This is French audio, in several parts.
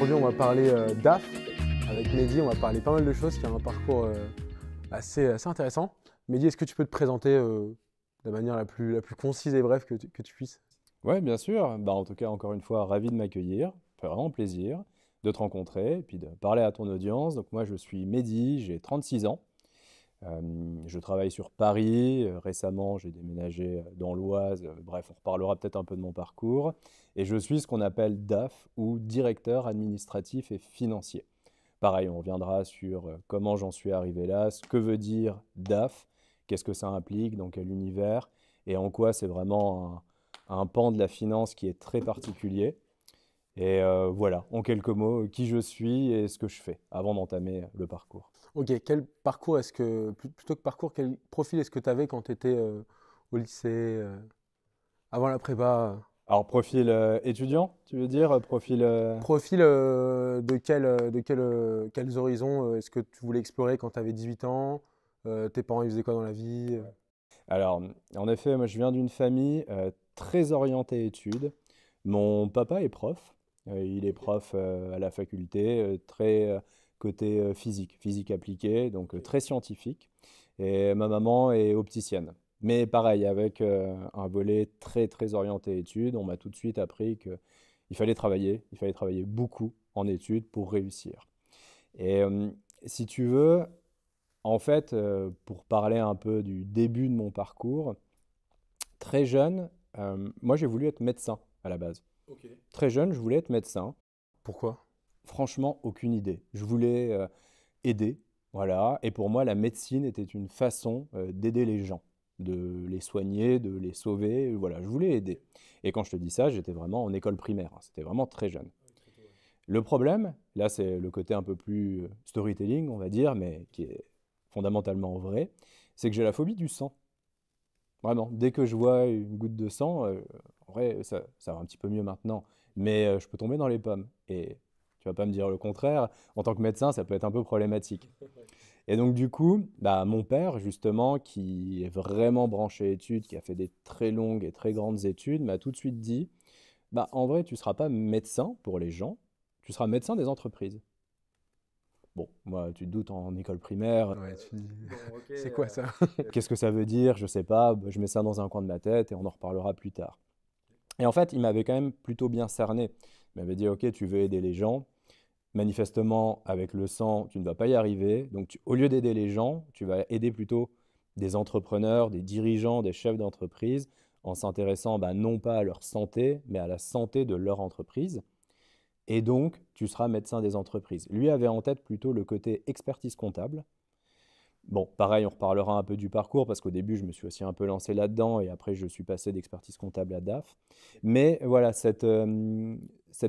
Aujourd'hui, on va parler euh, DAF. Avec Mehdi, on va parler pas mal de choses, qui a un parcours euh, assez, assez, intéressant. Mehdi, est-ce que tu peux te présenter euh, de la manière la plus, la plus concise et brève que tu, puisses Oui, bien sûr. Bah, en tout cas, encore une fois, ravi de m'accueillir. Vraiment plaisir de te rencontrer et puis de parler à ton audience. Donc moi, je suis Mehdi, j'ai 36 ans. Euh, je travaille sur Paris. Euh, récemment, j'ai déménagé euh, dans l'Oise. Bref, on reparlera peut-être un peu de mon parcours. Et je suis ce qu'on appelle DAF ou directeur administratif et financier. Pareil, on reviendra sur comment j'en suis arrivé là, ce que veut dire DAF, qu'est-ce que ça implique, dans quel univers, et en quoi c'est vraiment un, pan de la finance qui est très particulier. Et voilà, en quelques mots, qui je suis et ce que je fais avant d'entamer le parcours. Ok, quel parcours est-ce que, plutôt que parcours, quel profil est-ce que tu avais quand tu étais euh, au lycée, euh, avant la prépa euh? Alors, profil étudiant, tu veux dire Profil, profil de, quel, de quel, quels horizons est-ce que tu voulais explorer quand tu avais 18 ans Tes parents, ils faisaient quoi dans la vie Alors, en effet, moi, je viens d'une famille très orientée études. Mon papa est prof. il est prof à la faculté, très côté euh, physique, physique appliquée, donc euh, très scientifique. Et ma maman est opticienne. Mais pareil, avec euh, un volet très très orienté études, on m'a tout de suite appris qu'il fallait travailler, il fallait travailler beaucoup en études pour réussir. Et si tu veux, en fait, pour parler un peu du début de mon parcours, très jeune, moi j'ai voulu être médecin à la base. Très jeune, je voulais être médecin. Pourquoi Franchement, aucune idée. Je voulais euh, aider, voilà. Et pour moi, la médecine était une façon euh, d'aider les gens, de les soigner, de les sauver. Voilà, je voulais aider. Et quand je te dis ça, j'étais vraiment en école primaire. Hein. C'était vraiment très jeune. Le problème, là, c'est le côté un peu plus euh, storytelling, on va dire, mais qui est fondamentalement vrai, c'est que j'ai la phobie du sang. Vraiment, dès que je vois une goutte de sang, en vrai, ça, ça va un petit peu mieux maintenant, mais je peux tomber dans les pommes. Et tu vas pas me dire le contraire. En tant que médecin, ça peut être un peu problématique. Et donc, du coup, bah, mon père, justement, qui est vraiment branché études, qui a fait des très longues et très grandes études, m'a tout de suite dit bah, En vrai, tu ne seras pas médecin pour les gens, tu seras médecin des entreprises. Bon, moi, tu te doutes en école primaire. Ouais, tu... dis c'est quoi euh, ça Qu'est-ce que ça veut dire Je sais pas. Bah, je mets ça dans un coin de ma tête et on en reparlera plus tard. Et en fait, il m'avait quand même plutôt bien cerné m'avait dit Ok, tu veux aider les gens. Manifestement, avec le sang, tu ne vas pas y arriver. Donc, au lieu d'aider les gens, tu vas aider plutôt des entrepreneurs, des dirigeants, des chefs d'entreprise en s'intéressant bah, non pas à leur santé, mais à la santé de leur entreprise. Et donc, tu seras médecin des entreprises. Lui avait en tête plutôt le côté expertise comptable. Bon, pareil, on reparlera un peu du parcours parce qu'au début, je me suis aussi un peu lancé là-dedans et après, je suis passé d'expertise comptable à DAF. Mais voilà, cette, euh,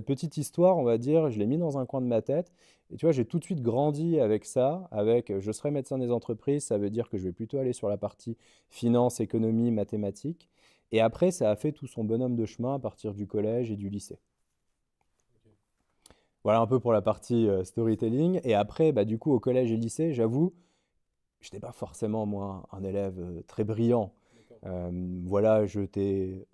petite histoire, on va dire, je l'ai mis dans un coin de ma tête. Et tu vois, j'ai tout de suite grandi avec ça, avec euh, je serai médecin des entreprises, ça veut dire que je vais plutôt aller sur la partie finance, économie, mathématiques. Et après, ça a fait tout son bonhomme de chemin à partir du collège et du lycée. Voilà un peu pour la partie euh, storytelling. Et après, bah, du coup, au collège et lycée, j'avoue, je n'étais pas forcément, moi, un élève euh, très brillant. Euh, voilà, j'étais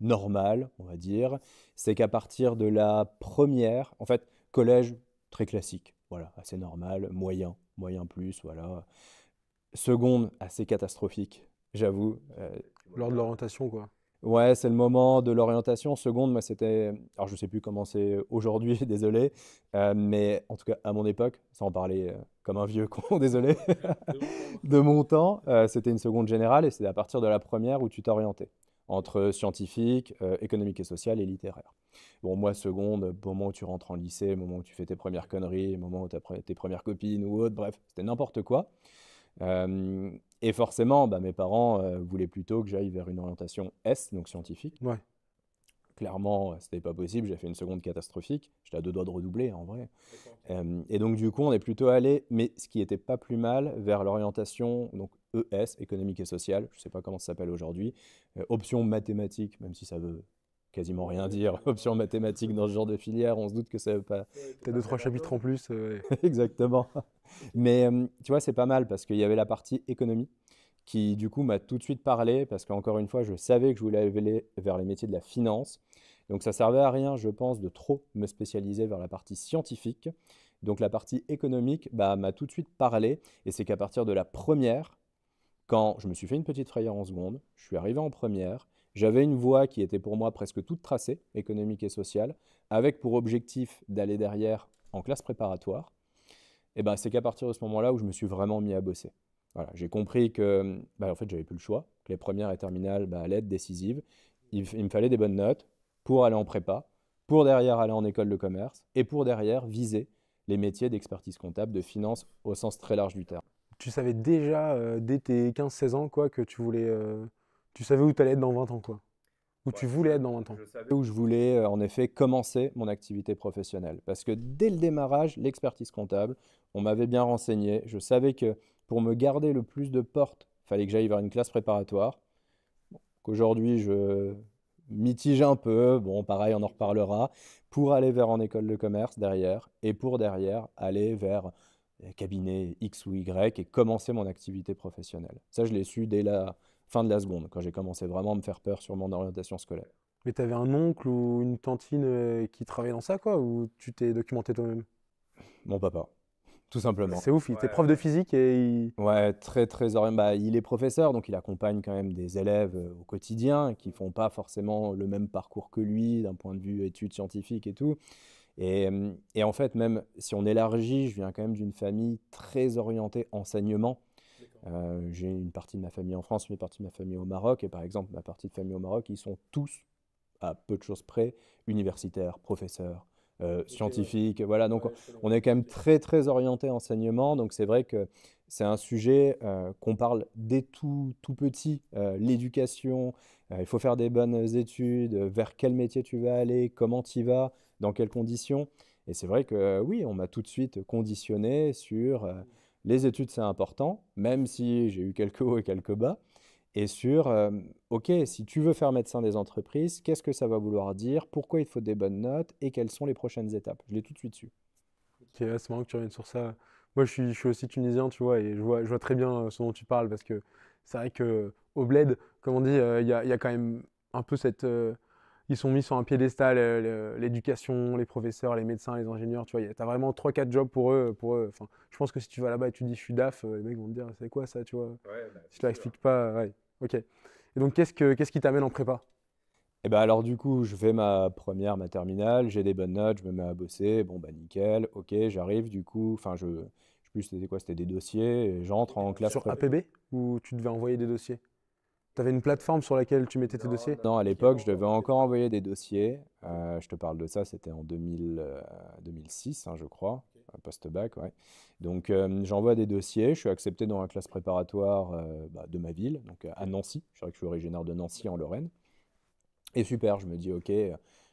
normal, on va dire. C'est qu'à partir de la première, en fait, collège très classique, voilà, assez normal, moyen, moyen plus, voilà. Seconde, assez catastrophique, j'avoue. Euh, Lors de l'orientation, quoi. Ouais, c'est le moment de l'orientation. Seconde, moi, c'était. Alors, je ne sais plus comment c'est aujourd'hui, désolé. mais en tout cas, à mon époque, sans parler comme un vieux con, désolé, de mon temps, euh, c'était une seconde générale et c'est à partir de la première où tu t'orientais entre scientifique, euh, économique et social et littéraire. Bon, moi, seconde, au moment où tu rentres en lycée, au moment où tu fais tes premières conneries, au moment où tu as tes premières copines ou autre, bref, c'était n'importe quoi. Euh, et forcément, bah, mes parents voulaient plutôt que j'aille vers une orientation S, donc scientifique. Ouais clairement, euh, c'était pas possible. J'ai fait une seconde catastrophique. J'étais à deux doigts de redoubler, en vrai. Euh, et donc, du coup, on est plutôt allé, mais ce qui était pas plus mal, vers l'orientation, donc ES, économique et sociale. Je sais pas comment ça s'appelle aujourd'hui. Euh, option mathématique, même si ça veut quasiment rien dire. Option mathématique dans ce genre de filière, on se doute que ça veut pas. T'as deux, trois chapitres en plus. Exactement. Mais tu vois, c'est pas mal parce qu'il y avait la partie économie qui du coup m'a tout de suite parlé parce qu'encore une fois, je savais que je voulais aller vers les métiers de la finance. Donc ça servait à rien, je pense, de trop me spécialiser vers la partie scientifique. Donc la partie économique bah, m'a tout de suite parlé, et c'est qu'à partir de la première, quand je me suis fait une petite frayeur en seconde, je suis arrivé en première, j'avais une voie qui était pour moi presque toute tracée, économique et sociale, avec pour objectif d'aller derrière en classe préparatoire. Et ben c'est qu'à partir de ce moment-là où je me suis vraiment mis à bosser. Voilà, j'ai compris que bah, en fait j'avais plus le choix, que les premières et terminales allaient être décisives. il me fallait des bonnes notes, pour aller en prépa, pour derrière aller en école de commerce et pour derrière viser les métiers d'expertise comptable, de finance au sens très large du terme. Tu savais déjà euh, dès tes 15-16 ans quoi, que tu voulais. Euh, tu savais où tu allais être dans 20 ans quoi Où tu voulais être dans 20 ans je savais Où je voulais euh, en effet commencer mon activité professionnelle. Parce que dès le démarrage, l'expertise comptable, on m'avait bien renseigné. Je savais que pour me garder le plus de portes, il fallait que j'aille vers une classe préparatoire. Qu'aujourd'hui, je mitige un peu, bon pareil on en reparlera, pour aller vers en école de commerce derrière, et pour derrière aller vers eh, cabinet X ou Y et commencer mon activité professionnelle. Ça je l'ai su dès la fin de la seconde, quand j'ai commencé vraiment à me faire peur sur mon orientation scolaire. Mais tu avais un oncle ou une tantine euh, qui travaillait dans ça, quoi, ou tu t'es documenté toi-même Mon papa. Tout simplement. C'est ouf, il était prof de physique et Ouais, très très orienté. Bah, il est professeur, donc il accompagne quand même des élèves euh, au quotidien qui font pas forcément le même parcours que lui d'un point de vue études scientifiques et tout. Et, euh, en fait, même si on élargit, je viens quand même d'une famille très orientée enseignement. Euh, j'ai une partie de ma famille en France, une partie de ma famille au Maroc, et par exemple, ma partie de famille au Maroc, ils sont tous, à peu de choses près, universitaires, professeurs, euh, euh, scientifique. Voilà, donc on est quand même très très orienté enseignement. Donc c'est vrai que c'est un sujet euh, qu'on parle dès tout, tout petit, l'éducation, il faut faire des bonnes études, vers quel métier tu vas aller, comment tu y vas, dans quelles conditions. Et c'est vrai que oui, on m'a tout de suite conditionné sur les études, c'est important, même si j'ai eu quelques hauts et quelques bas et sur, euh, OK, si tu veux faire médecin des entreprises, qu'est-ce que ça va vouloir dire, pourquoi il faut des bonnes notes et quelles sont les prochaines étapes. Je l'ai tout de suite su. c'est marrant que tu reviennes sur ça. Moi, je suis, je suis, aussi tunisien, tu vois, et je vois, je vois très bien euh, ce dont tu parles parce que c'est vrai qu'au bled, comme on dit, euh, il y, a, quand même un peu cette. ils sont mis sur un piédestal, l'éducation, les professeurs, les médecins, les ingénieurs, tu vois, tu as vraiment 3-4 jobs pour eux. Pour eux. Enfin, je pense que si tu vas là-bas et tu dis je suis DAF, les mecs vont te dire c'est quoi ça, tu vois. Bah, si tu leur l'expliques pas, ouais, Ok. Et donc, qu'est-ce, qu'est-ce qui t'amène en prépa Eh ben alors, du coup, je fais ma première, ma terminale, j'ai des bonnes notes, je me mets à bosser. Bon, bah, nickel, ok, j'arrive, du coup, enfin, je. Je plus, c'était quoi C'était des dossiers, j'entre en classe. Sur APB Ou tu devais envoyer des dossiers tu avais une plateforme sur laquelle tu mettais tes dossiers Non, à l'époque, je devais encore envoyer des dossiers. Euh, je te parle de ça, c'était en 2006, euh, hein, je crois post-bac, ouais. Donc euh, j'envoie des dossiers, je suis accepté dans la classe préparatoire euh, bah, de ma ville, donc euh, à Nancy. Je que suis originaire de Nancy en Lorraine. Et super, je me dis, ok,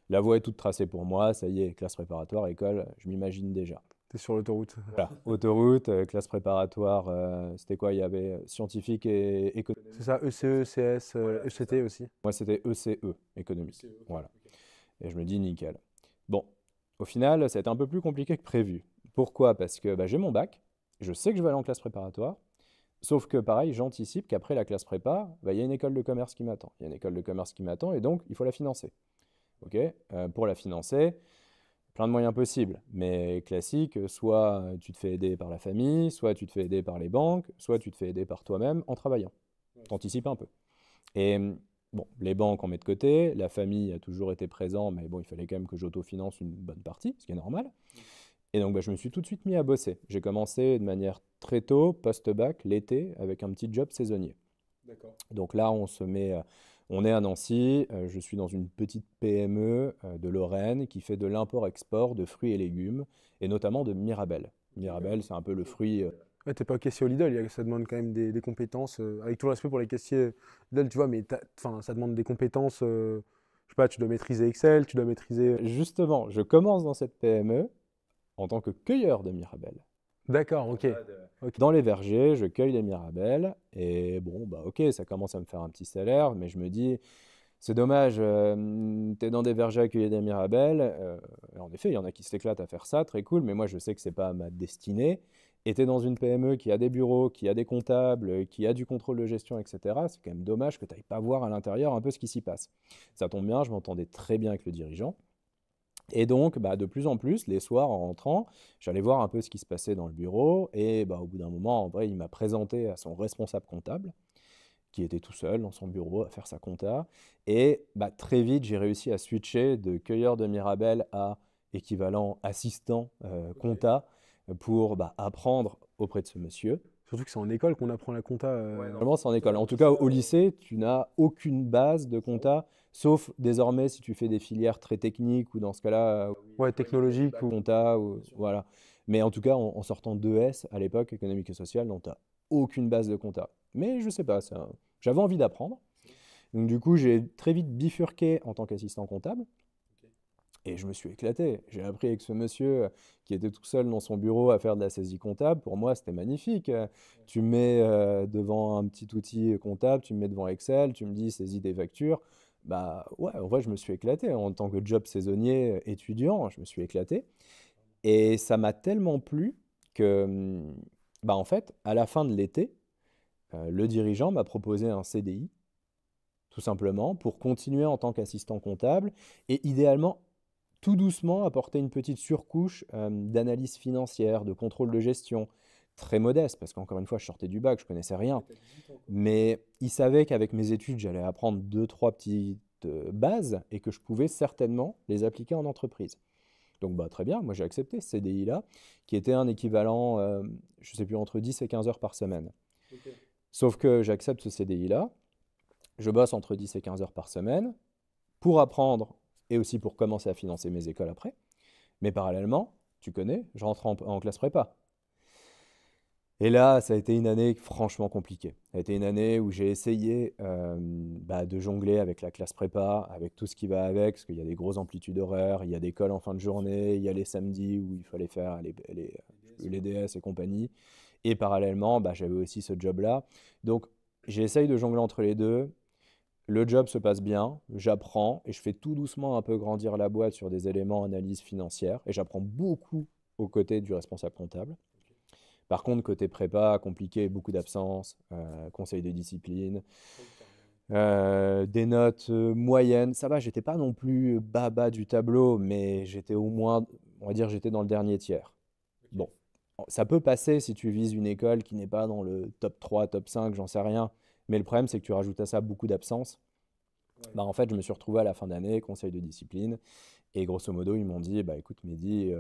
la voie est toute tracée pour moi, ça y est, classe préparatoire, école, je m'imagine déjà. T'es sur l'autoroute. Voilà, autoroute, classe préparatoire, c'était quoi Il y avait scientifique et économique. C'est ça, ECE, CS, ECT aussi Moi, c'était ECE, économiste. E e, voilà. Et je me dis, nickel. Bon, au final, ça a été un peu plus compliqué que prévu. Pourquoi Parce que bah, j'ai mon bac, je sais que je vais aller en classe préparatoire, sauf que pareil, j'anticipe qu'après la classe prépa, bah, il y a une école de commerce qui m'attend. Il y a une école de commerce qui m'attend et donc il faut la financer. Ok euh, pour la financer, plein de moyens possibles, mais classique, soit tu te fais aider par la famille, soit tu te fais aider par les banques, soit tu te fais aider par toi-même en travaillant. anticipes un peu. Et bon, les banques, on met de côté, la famille a toujours été présente, mais bon, il fallait quand même que j'autofinance une bonne partie, ce qui est normal. Mmh. Et donc, bah, je me suis tout de suite mis à bosser. J'ai commencé de manière très tôt, post-bac, l'été, avec un petit job saisonnier. Donc là, on se met, euh, on est à Nancy. Euh, je suis dans une petite PME euh, de Lorraine qui fait de l'import-export de fruits et légumes, et notamment de Mirabelle. Mirabelle, c'est un peu le fruit. Ouais, t'es pas caissier au Lidl, ça demande quand même des, compétences. avec tout le respect pour les caissiers Lidl, tu vois, mais ça demande des compétences. Je je sais pas, tu dois maîtriser Excel, tu dois maîtriser. Justement, je commence dans cette PME en tant que cueilleur de mirabelles. D'accord, ok. Dans les vergers, je cueille des mirabelles et bon, bah ok, ça commence à me faire un petit salaire, mais je me dis, c'est dommage, tu euh, t'es dans des vergers à cueillir des mirabelles. Euh, en effet, il y en a qui s'éclatent à faire ça, très cool, mais moi je sais que c'est pas ma destinée. Et t'es dans une PME qui a des bureaux, qui a des comptables, qui a du contrôle de gestion, etc. C'est quand même dommage que t'ailles pas voir à l'intérieur un peu ce qui s'y passe. Ça tombe bien, je m'entendais très bien avec le dirigeant. Et donc, bah, de plus en plus, les soirs en rentrant, j'allais voir un peu ce qui se passait dans le bureau. Et bah, au bout d'un moment, en vrai, il m'a présenté à son responsable comptable, qui était tout seul dans son bureau à faire sa compta. Et bah, très vite, j'ai réussi à switcher de cueilleur de Mirabelle à équivalent assistant euh, compta pour bah, apprendre auprès de ce monsieur. Surtout que c'est en école qu'on apprend la compta. Euh, normalement, c'est en école. En tout cas, au lycée, tu n'as aucune base de compta Sauf désormais si tu fais des filières très techniques ou dans ce cas-là, euh, technologiques technologique ou compta, ou, voilà. Mais en tout cas, en, sortant de S, à l'époque, économique et sociale, on tu aucune base de compta. Mais je sais pas, j'avais envie d'apprendre. Donc du coup, j'ai très vite bifurqué en tant qu'assistant comptable. Et je me suis éclaté. J'ai appris avec ce monsieur euh, qui était tout seul dans son bureau à faire de la saisie comptable. Pour moi, c'était magnifique. Euh. Tu mets devant un petit outil comptable, tu me mets devant Excel, tu me dis saisie des factures. Bah ouais, en vrai, je me suis éclaté. En tant que job saisonnier euh, étudiant, je me suis éclaté. Et ça m'a tellement plu que, hum, bah en fait, à la fin de l'été, euh, le dirigeant m'a proposé un CDI, tout simplement, pour continuer en tant qu'assistant comptable et idéalement tout doucement apporter une petite surcouche euh, d'analyse financière, de contrôle de gestion, très modeste, parce qu'encore une fois, je sortais du bac, je connaissais rien. Mais il savait qu'avec mes études, j'allais apprendre deux, trois petites euh, bases et que je pouvais certainement les appliquer en entreprise. Donc bah, très bien, moi j'ai accepté ce CDI-là, qui était un équivalent, euh, je ne sais plus, entre 10 et 15 heures par semaine. Sauf que j'accepte ce CDI-là, je bosse entre 10 et 15 heures par semaine pour apprendre et aussi pour commencer à financer mes écoles après. Mais parallèlement, tu connais, je rentre en classe prépa. Et là, ça a été une année franchement compliquée. Ça a été une année où j'ai essayé euh, bah, de jongler avec la classe prépa, avec tout ce qui va avec, parce qu'il y a des grosses amplitudes horaires, il y a des cols en fin de journée, il y a les samedis où il fallait faire les, DS et compagnie. Et parallèlement, bah, j'avais aussi ce job-là. Donc, j'essaye de jongler entre les deux. Le job se passe bien, j'apprends et je fais tout doucement un peu grandir la boîte sur des éléments analyse financière. Et j'apprends beaucoup aux côtés du responsable comptable. Par contre, côté prépa, compliqué, beaucoup d'absences, euh, conseil de discipline, euh, des notes euh, moyennes. Ça va, j'étais pas non plus bas bas du tableau, mais j'étais au moins, on va dire, j'étais dans le dernier tiers. Bon, ça peut passer si tu vises une école qui n'est pas dans le top 3, top 5, j'en sais rien. Mais le problème, c'est que tu rajoutes à ça beaucoup d'absences. Bah, en fait, je me suis retrouvé à la fin d'année, conseil de discipline, et grosso modo, ils m'ont dit bah, écoute, Mehdi,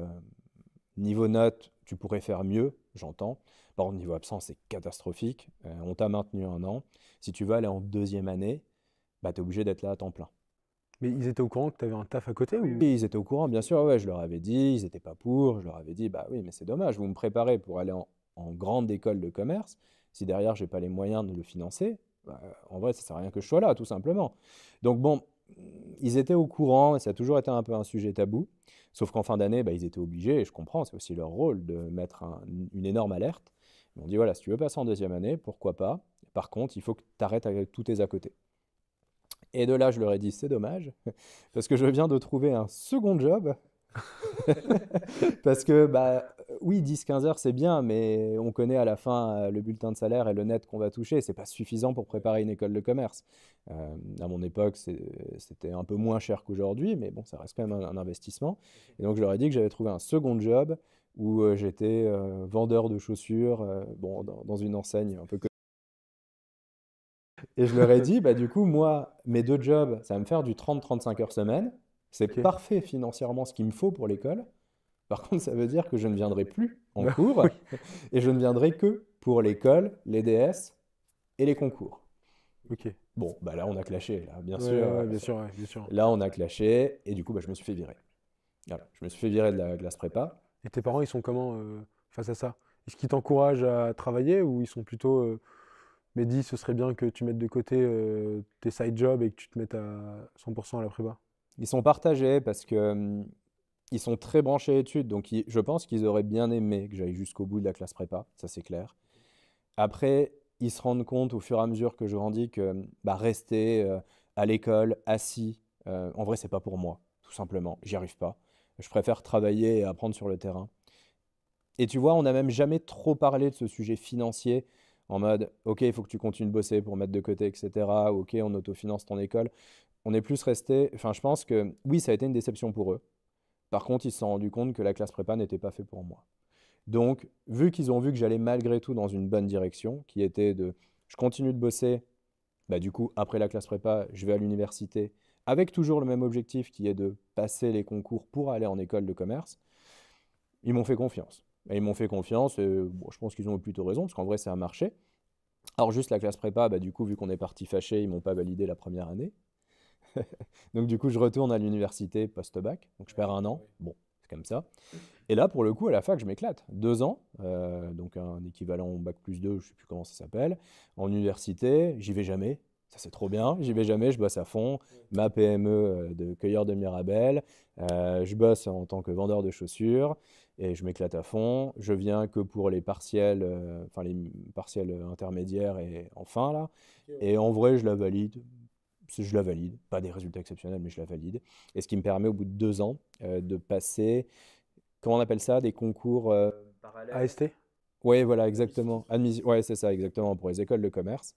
niveau notes, tu pourrais faire mieux, j'entends. Par au niveau absence, c'est catastrophique. Euh, on t'a maintenu un an. Si tu veux aller en deuxième année, bah, tu es obligé d'être là à temps plein. Mais ils étaient au courant que tu avais un taf à côté Oui, ils étaient au courant, bien sûr, ouais, je leur avais dit, ils n'étaient pas pour, je leur avais dit, bah oui, mais c'est dommage, vous me préparez pour aller en, grande école de commerce, si derrière, je n'ai pas les moyens de le financer, bah, en vrai, ça ne sert à rien que je sois là, tout simplement. Donc bon, ils étaient au courant, et ça a toujours été un peu un sujet tabou. Sauf qu'en fin d'année, bah, ils étaient obligés, et je comprends, c'est aussi leur rôle de mettre une énorme alerte. Ils m'ont dit voilà, si tu veux passer en deuxième année, pourquoi pas Par contre, il faut que tu arrêtes avec tous tes à côté. Et de là, je leur ai dit c'est dommage, parce que je viens de trouver un second job Parce que, bah, oui, 10-15 heures, c'est bien, mais on connaît à la fin euh, le bulletin de salaire et le net qu'on va toucher. C'est pas suffisant pour préparer une école de commerce. Euh, à mon époque, c'était un peu moins cher qu'aujourd'hui, mais bon, ça reste quand même un, investissement. Et donc, je leur ai dit que j'avais trouvé un second job où euh, j'étais vendeur de chaussures, bon, dans, dans, une enseigne un peu Et je leur ai dit, bah, du coup, moi, mes deux jobs, ça va me faire du 30-35 heures semaine. C'est parfait financièrement ce qu'il me faut pour l'école. Par contre, ça veut dire que je ne viendrai plus en bah cours et je ne viendrai que pour l'école, les DS et les concours. Ok. Bon, bah là, on a clashé, bien sûr. bien, sûr, bien sûr. Là, on a clashé et du coup, bah, je me suis fait virer. Voilà, je me suis fait virer de la classe prépa. Et tes parents, ils sont comment euh, face à ça Est-ce qu'ils t'encouragent à travailler ou ils sont plutôt. Euh, mais dis, ce serait bien que tu mettes de côté euh, tes side jobs et que tu te mettes à 100% à la prépa ils sont partagés parce que mmh, ils sont très branchés études, donc je pense qu'ils auraient bien aimé que j'aille jusqu'au bout de la classe prépa, ça c'est clair. Après, ils se rendent compte au fur et à mesure que je dis que mmh, bah, rester euh, à l'école assis, euh, en vrai, c'est pas pour moi, tout simplement. J'y arrive pas. Je préfère travailler et apprendre sur le terrain. Et tu vois, on n'a même jamais trop parlé de ce sujet financier en mode, OK, il faut que tu continues de bosser pour mettre de côté, etc. OK, on autofinance ton école on est plus resté. Enfin, je pense que oui, ça a été une déception pour eux. Par contre, ils se sont rendus compte que la classe prépa n'était pas faite pour moi. Donc, vu qu'ils ont vu que j'allais malgré tout dans une bonne direction, qui était de je continue de bosser, bah, du coup, après la classe prépa, je vais à l'université, avec toujours le même objectif qui est de passer les concours pour aller en école de commerce, ils m'ont fait confiance. Et ils m'ont fait confiance, je pense qu'ils ont plutôt raison, parce qu'en vrai, c'est un marché. Alors, juste la classe prépa, bah, du coup, vu qu'on est parti fâché, ils m'ont pas validé la première année. donc du coup, je retourne à l'université post-bac, donc je perds un an. Bon, c'est comme ça. Et là, pour le coup, à la fac, je m'éclate. Deux ans, euh, donc un équivalent bac plus deux, je ne sais plus comment ça s'appelle. En université, j'y vais jamais. Ça, c'est trop bien. J'y vais jamais, je bosse à fond. Ma PME euh, de cueilleur de Mirabel, euh, je bosse en tant que vendeur de chaussures et je m'éclate à fond. Je viens que pour les partiels, enfin les partiels intermédiaires et enfin là. Et en vrai, je la valide je la valide, pas des résultats exceptionnels, mais je la valide. Et ce qui me permet au bout de deux ans euh, de passer, comment on appelle ça, des concours euh, AST Oui, voilà, exactement. Admis... Ouais, c'est ça, exactement, pour les écoles de commerce.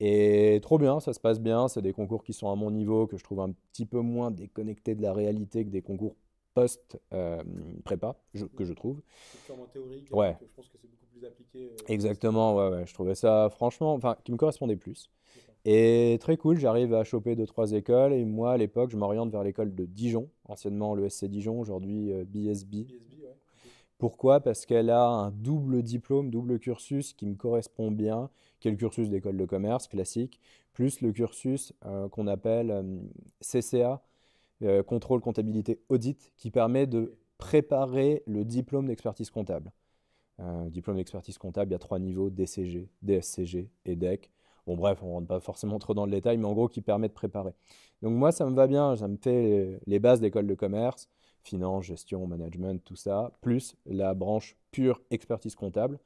Et trop bien, ça se passe bien. C'est des concours qui sont à mon niveau, que je trouve un petit peu moins déconnectés de la réalité que des concours post-prépa, euh, que je trouve. purement théorique, ouais. je pense que c'est beaucoup plus appliqué. Exactement, ouais, ouais, je trouvais ça franchement, enfin, qui me correspondait plus. Et très cool, j'arrive à choper deux, trois écoles. Et moi, à l'époque, je m'oriente vers l'école de Dijon, anciennement le SC Dijon, aujourd'hui BSB. Euh, Pourquoi Parce qu'elle a un double diplôme, double cursus qui me correspond bien, qui est le cursus d'école de commerce classique, plus le cursus euh, qu'on appelle euh, CCA, contrôle, comptabilité, audit, qui permet de préparer le diplôme d'expertise comptable. diplôme d'expertise comptable, il y a trois niveaux, DCG, DSCG et DEC. Bon, bref, on ne rentre pas forcément trop dans le détail, mais en gros, qui permet de préparer. Donc, moi, ça me va bien. Ça me fait les bases d'école de commerce, finance, gestion, management, tout ça, plus la branche pure expertise comptable.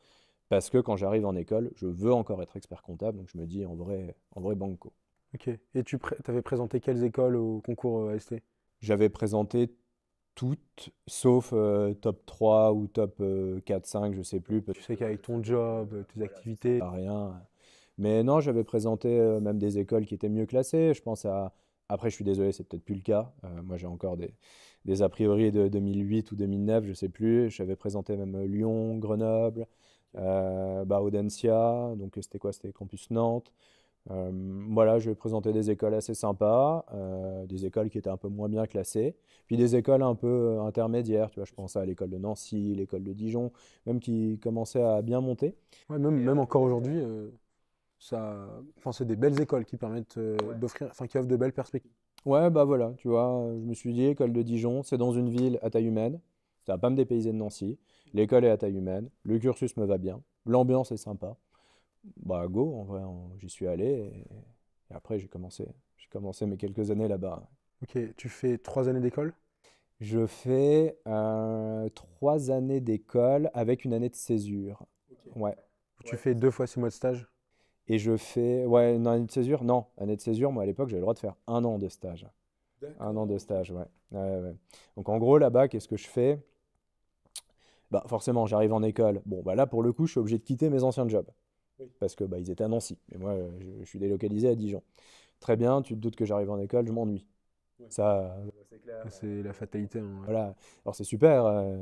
Parce que quand j'arrive en école, je veux encore être expert comptable. Donc, je me dis en vrai, en vrai banco. Ok. Et tu avais présenté quelles écoles au concours euh, AST J'avais présenté toutes, sauf euh, top 3 ou top 4, euh, 5, je sais plus. Tu sais qu'avec ton job, tes activités. rien. Mais non, j'avais présenté euh, même des écoles qui étaient mieux classées. Je pense à. Après, je suis désolé, c'est peut-être plus le cas. Euh, moi, j'ai encore des, des, a priori de 2008 ou 2009, je sais plus. J'avais présenté même euh, Lyon, Grenoble, euh, bah, Donc, c'était quoi C'était Campus Nantes. voilà, je vais présenter des écoles assez sympas, des écoles qui étaient un peu moins bien classées, puis des écoles un peu intermédiaires. Tu vois, je pense à l'école de Nancy, l'école de Dijon, même qui commençaient à bien monter. même, encore aujourd'hui ça, c'est des belles écoles qui permettent euh, d'offrir, enfin, qui offrent de belles perspectives. Ouais, bah voilà, tu vois, je me suis dit, école de Dijon, c'est dans une ville à taille humaine, ça va pas me dépayser de Nancy, l'école est à taille humaine, le cursus me va bien, l'ambiance est sympa. Bah go, en vrai, j'y suis allé et, après j'ai commencé, j'ai commencé mes quelques années là-bas. Ok, tu fais trois années d'école Je fais euh, trois années d'école avec une année de césure. Ouais. Tu fais deux fois six mois de stage et je fais. Ouais, une année de césure Non, année de césure, moi à l'époque, j'avais le droit de faire un an de stage. Un an de stage, ouais. Donc en gros, là-bas, qu'est-ce que je fais bah, Forcément, j'arrive en école. Bon, bah là, pour le coup, je suis obligé de quitter mes anciens jobs. Parce que bah, ils étaient à Nancy. Et moi, euh, je, je, suis délocalisé à Dijon. Très bien, tu te doutes que j'arrive en école, je m'ennuie. Ça, c'est la fatalité. Hein, voilà. Alors c'est super. Euh,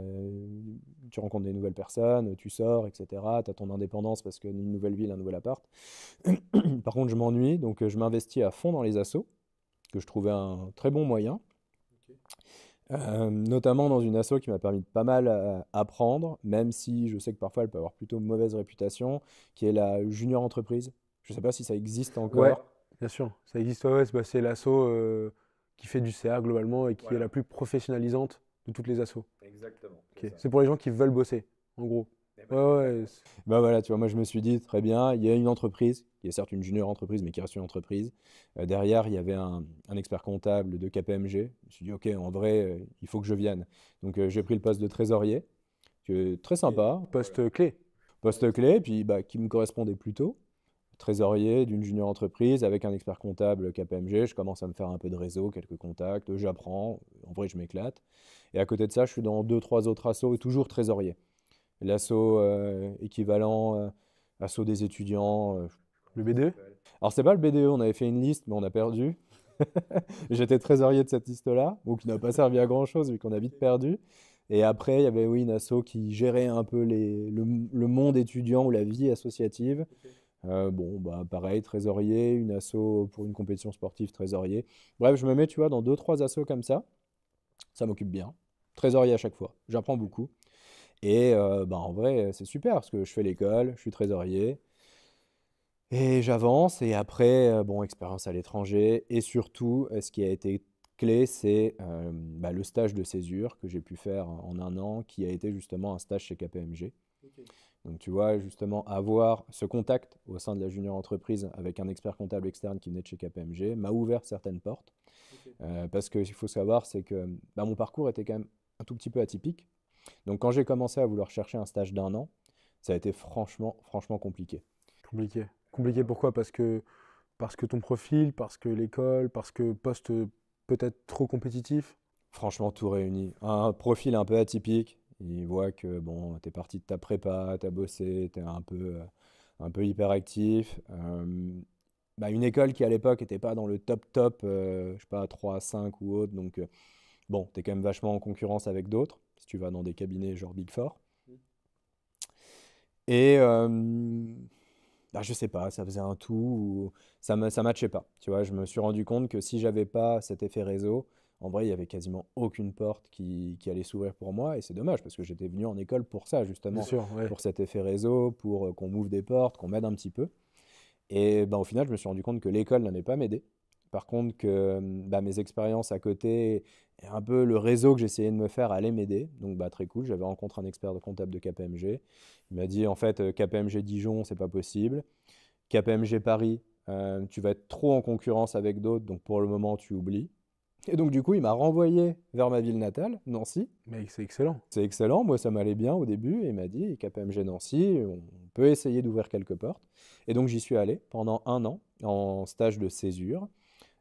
tu rencontres des nouvelles personnes, tu sors, etc. Tu as ton indépendance parce qu'une nouvelle ville, un nouvel appart. Par contre, je m'ennuie, donc euh, je m'investis à fond dans les assos, que je trouvais un très bon moyen. Euh, notamment dans une asso qui m'a permis de pas mal apprendre, même si je sais que parfois elle peut avoir plutôt mauvaise réputation, qui est la junior entreprise. Je ne sais pas si ça existe encore. bien sûr, ça existe. Ouais, bah, c'est l'asso qui fait du CA globalement et qui est la plus professionnalisante de toutes les assos. Exactement. C'est pour les gens qui veulent bosser, en gros. Eh ben, ouais, ouais. Bah voilà, tu vois, moi je me suis dit, très bien, il y a une entreprise, qui est certes une junior entreprise, mais qui reste une entreprise. Euh, derrière, il y avait un, expert comptable de KPMG. Je me suis dit, ok, en vrai, euh, il faut que je vienne. Donc euh, j'ai pris le poste de trésorier, très sympa. poste clé. Poste clé, puis bah, qui me correspondait plutôt trésorier d'une junior entreprise avec un expert comptable KPMG. Je commence à me faire un peu de réseau, quelques contacts, j'apprends, en vrai je m'éclate. Et à côté de ça, je suis dans deux, trois autres assos et toujours trésorier. L'assaut euh, équivalent, euh, des étudiants. Euh, le BDE Alors c'est pas le BDE, on avait fait une liste, mais on a perdu. J'étais trésorier de cette liste-là, donc qui n'a pas servi à grand-chose vu qu'on a vite perdu. Et après, il y avait oui, une asso qui gérait un peu les, le, monde étudiant ou la vie associative. Euh, bon, bah, pareil, trésorier, une asso pour une compétition sportive, trésorier. Bref, je me mets, tu vois, dans deux, trois assos comme ça. Ça m'occupe bien. Trésorier à chaque fois. J'apprends beaucoup. Et euh, bah, en vrai, c'est super parce que je fais l'école, je suis trésorier. Et j'avance. Et après, euh, bon, expérience à l'étranger. Et surtout, ce qui a été clé, c'est bah, le stage de césure que j'ai pu faire en un an, qui a été justement un stage chez KPMG. Ok. Donc, tu vois, justement, avoir ce contact au sein de la junior entreprise avec un expert comptable externe qui venait de chez KPMG m'a ouvert certaines portes. Euh, parce qu'il faut savoir, c'est que bah, mon parcours était quand même un tout petit peu atypique. Donc, quand j'ai commencé à vouloir chercher un stage d'un an, ça a été franchement, franchement compliqué. Compliqué. Compliqué pourquoi Parce que, parce que ton profil, parce que l'école, parce que poste peut-être trop compétitif Franchement, tout réuni. Un profil un peu atypique, il voit que bon, tu es parti de ta prépa, tu as bossé, tu es un peu, euh, un peu hyperactif. Euh, bah, une école qui à l'époque n'était pas dans le top top, euh, je sais pas, 3, 5 ou autre. Donc, bon, tu es quand même vachement en concurrence avec d'autres, si tu vas dans des cabinets genre Big Four. Mm. Et euh, bah, je sais pas, ça faisait un tout, ou ça ne ça matchait pas. Tu vois, je me suis rendu compte que si j'avais pas cet effet réseau, en vrai, il y avait quasiment aucune porte qui, allait s'ouvrir pour moi. Et c'est dommage parce que j'étais venu en école pour ça, justement. Pour cet effet réseau, pour euh, qu'on m'ouvre des portes, qu'on m'aide un petit peu. Et ben, au final, je me suis rendu compte que l'école n'allait pas m'aider. Par contre, que hmm, bah, mes expériences à côté et un peu le réseau que j'essayais de me faire allait m'aider. Donc, bah, très cool. J'avais rencontré un expert de comptable de KPMG. Il m'a dit en fait, euh, KPMG Dijon, c'est pas possible. KPMG Paris, euh, tu vas être trop en concurrence avec d'autres. Donc, pour le moment, tu oublies. Et donc, du coup, il m'a renvoyé vers ma ville natale, Nancy. Mais c'est excellent. C'est excellent. Moi, ça m'allait bien au début. il m'a dit, KPMG Nancy, on peut essayer d'ouvrir quelques portes. Et donc, j'y suis allé pendant un an en stage de césure,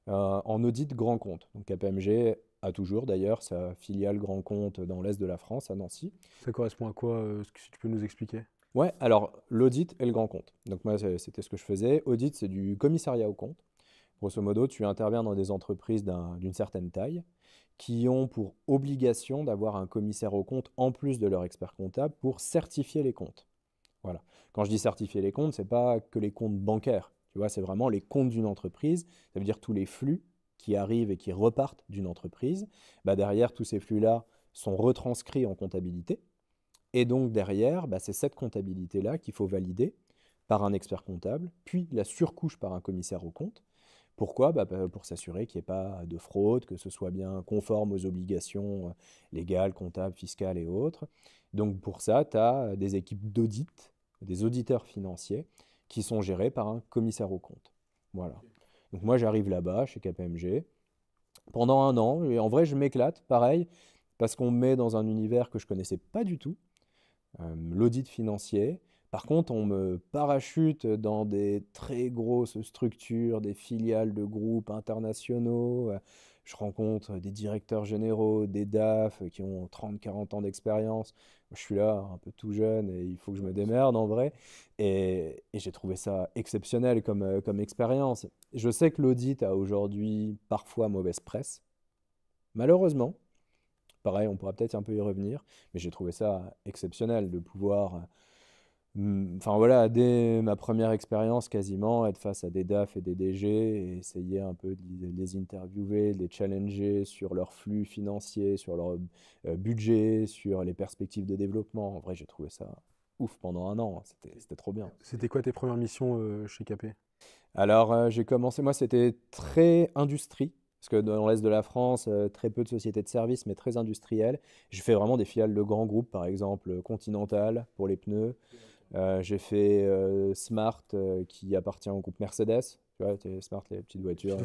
euh, en audit grand compte. Donc, KPMG a toujours d'ailleurs sa filiale grand compte dans l'est de la France, à Nancy. Ça correspond à quoi euh, ce que, Si tu peux nous expliquer Ouais, alors l'audit et le grand compte. Donc, moi, c'était ce que je faisais. Audit, c'est du commissariat au compte. Grosso modo, tu interviens dans des entreprises d'une certaine taille qui ont pour obligation d'avoir un commissaire au compte en plus de leur expert comptable pour certifier les comptes. Voilà. Quand je dis certifier les comptes, ce n'est pas que les comptes bancaires. Tu vois, c'est vraiment les comptes d'une entreprise. Ça veut dire tous les flux qui arrivent et qui repartent d'une entreprise. Bah, derrière, tous ces flux-là sont retranscrits en comptabilité. Et donc derrière, bah, c'est cette comptabilité-là qu'il faut valider par un expert comptable, puis la surcouche par un commissaire au compte. Pourquoi bah, bah, Pour s'assurer qu'il n'y ait pas de fraude, que ce soit bien conforme aux obligations euh, légales, comptables, fiscales et autres. Donc pour ça, tu as des équipes d'audit, des auditeurs financiers, qui sont gérés par un commissaire aux comptes. Voilà. Donc moi, j'arrive là-bas, chez KPMG, pendant un an, et en vrai, je m'éclate, pareil, parce qu'on me met dans un univers que je connaissais pas du tout, euh, l'audit financier, par contre, on me parachute dans des très grosses structures, des filiales de groupes internationaux. Euh, je rencontre des directeurs généraux, des DAF euh, qui ont 30-40 ans d'expérience. Je suis là, un peu tout jeune, et il faut que je me démerde en vrai. Et, j'ai trouvé ça exceptionnel comme, euh, comme expérience. Je sais que l'audit a aujourd'hui parfois mauvaise presse. Malheureusement, pareil, on pourra peut-être un peu y revenir, mais j'ai trouvé ça exceptionnel de pouvoir Mmh, enfin voilà, dès ma première expérience quasiment, être face à des DAF et des DG et essayer un peu de les interviewer, de les challenger sur leur flux financiers, sur leur euh, budget, sur les perspectives de développement. En vrai, j'ai trouvé ça ouf pendant un an, hein. c'était trop bien. C'était quoi tes premières missions euh, chez Capé Alors euh, j'ai commencé, moi c'était très industrie, parce que dans l'Est de la France, très peu de sociétés de services, mais très industrielles. Je fais vraiment des filiales de grands groupes, par exemple Continental pour les pneus. Euh, j'ai fait euh, Smart euh, qui appartient au groupe Mercedes. Tu vois, Smart, les petites voitures.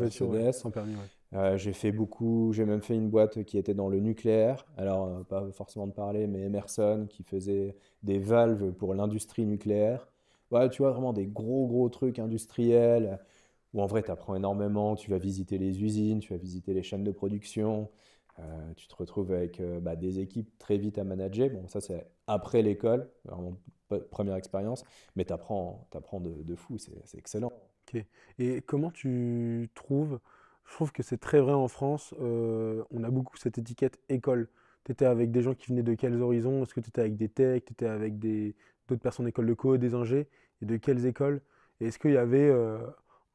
j'ai fait beaucoup, j'ai même fait une boîte qui était dans le nucléaire. Alors, pas forcément de parler, mais Emerson qui faisait des valves pour l'industrie nucléaire. voilà tu vois, vraiment des gros, gros trucs industriels où en vrai, tu apprends énormément. Tu vas visiter les usines, tu vas visiter les chaînes de production. tu te retrouves avec bah, des équipes très vite à manager. Bon, ça, c'est après l'école, première expérience, mais tu apprends, de, fou, c'est excellent. Et comment tu trouves, je trouve que c'est très vrai en France, euh, on a beaucoup cette étiquette école. Tu étais avec des gens qui venaient de quels horizons Est-ce que tu étais avec des techs Tu étais avec d'autres personnes d'école de co, des ingés Et de quelles écoles est-ce qu'il y avait euh,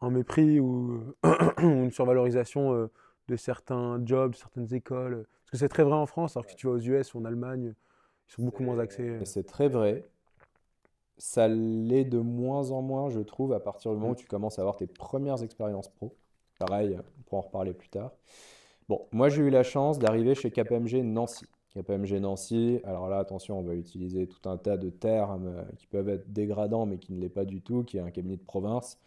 un mépris ou euh, une survalorisation de certains jobs, certaines écoles Parce que c'est très vrai en France, alors que si tu vas aux US ou en Allemagne, ils sont beaucoup moins axés. C'est très vrai ça l'est de moins en moins, je trouve, à partir du moment où mm. tu commences à avoir tes premières expériences pro. Pareil, on pourra en reparler plus tard. Bon, moi j'ai eu la chance d'arriver chez KPMG Nancy. KPMG Nancy, alors là attention, on va utiliser tout un tas de termes euh, qui peuvent être dégradants mais qui ne l'est pas du tout, qui est un cabinet de province.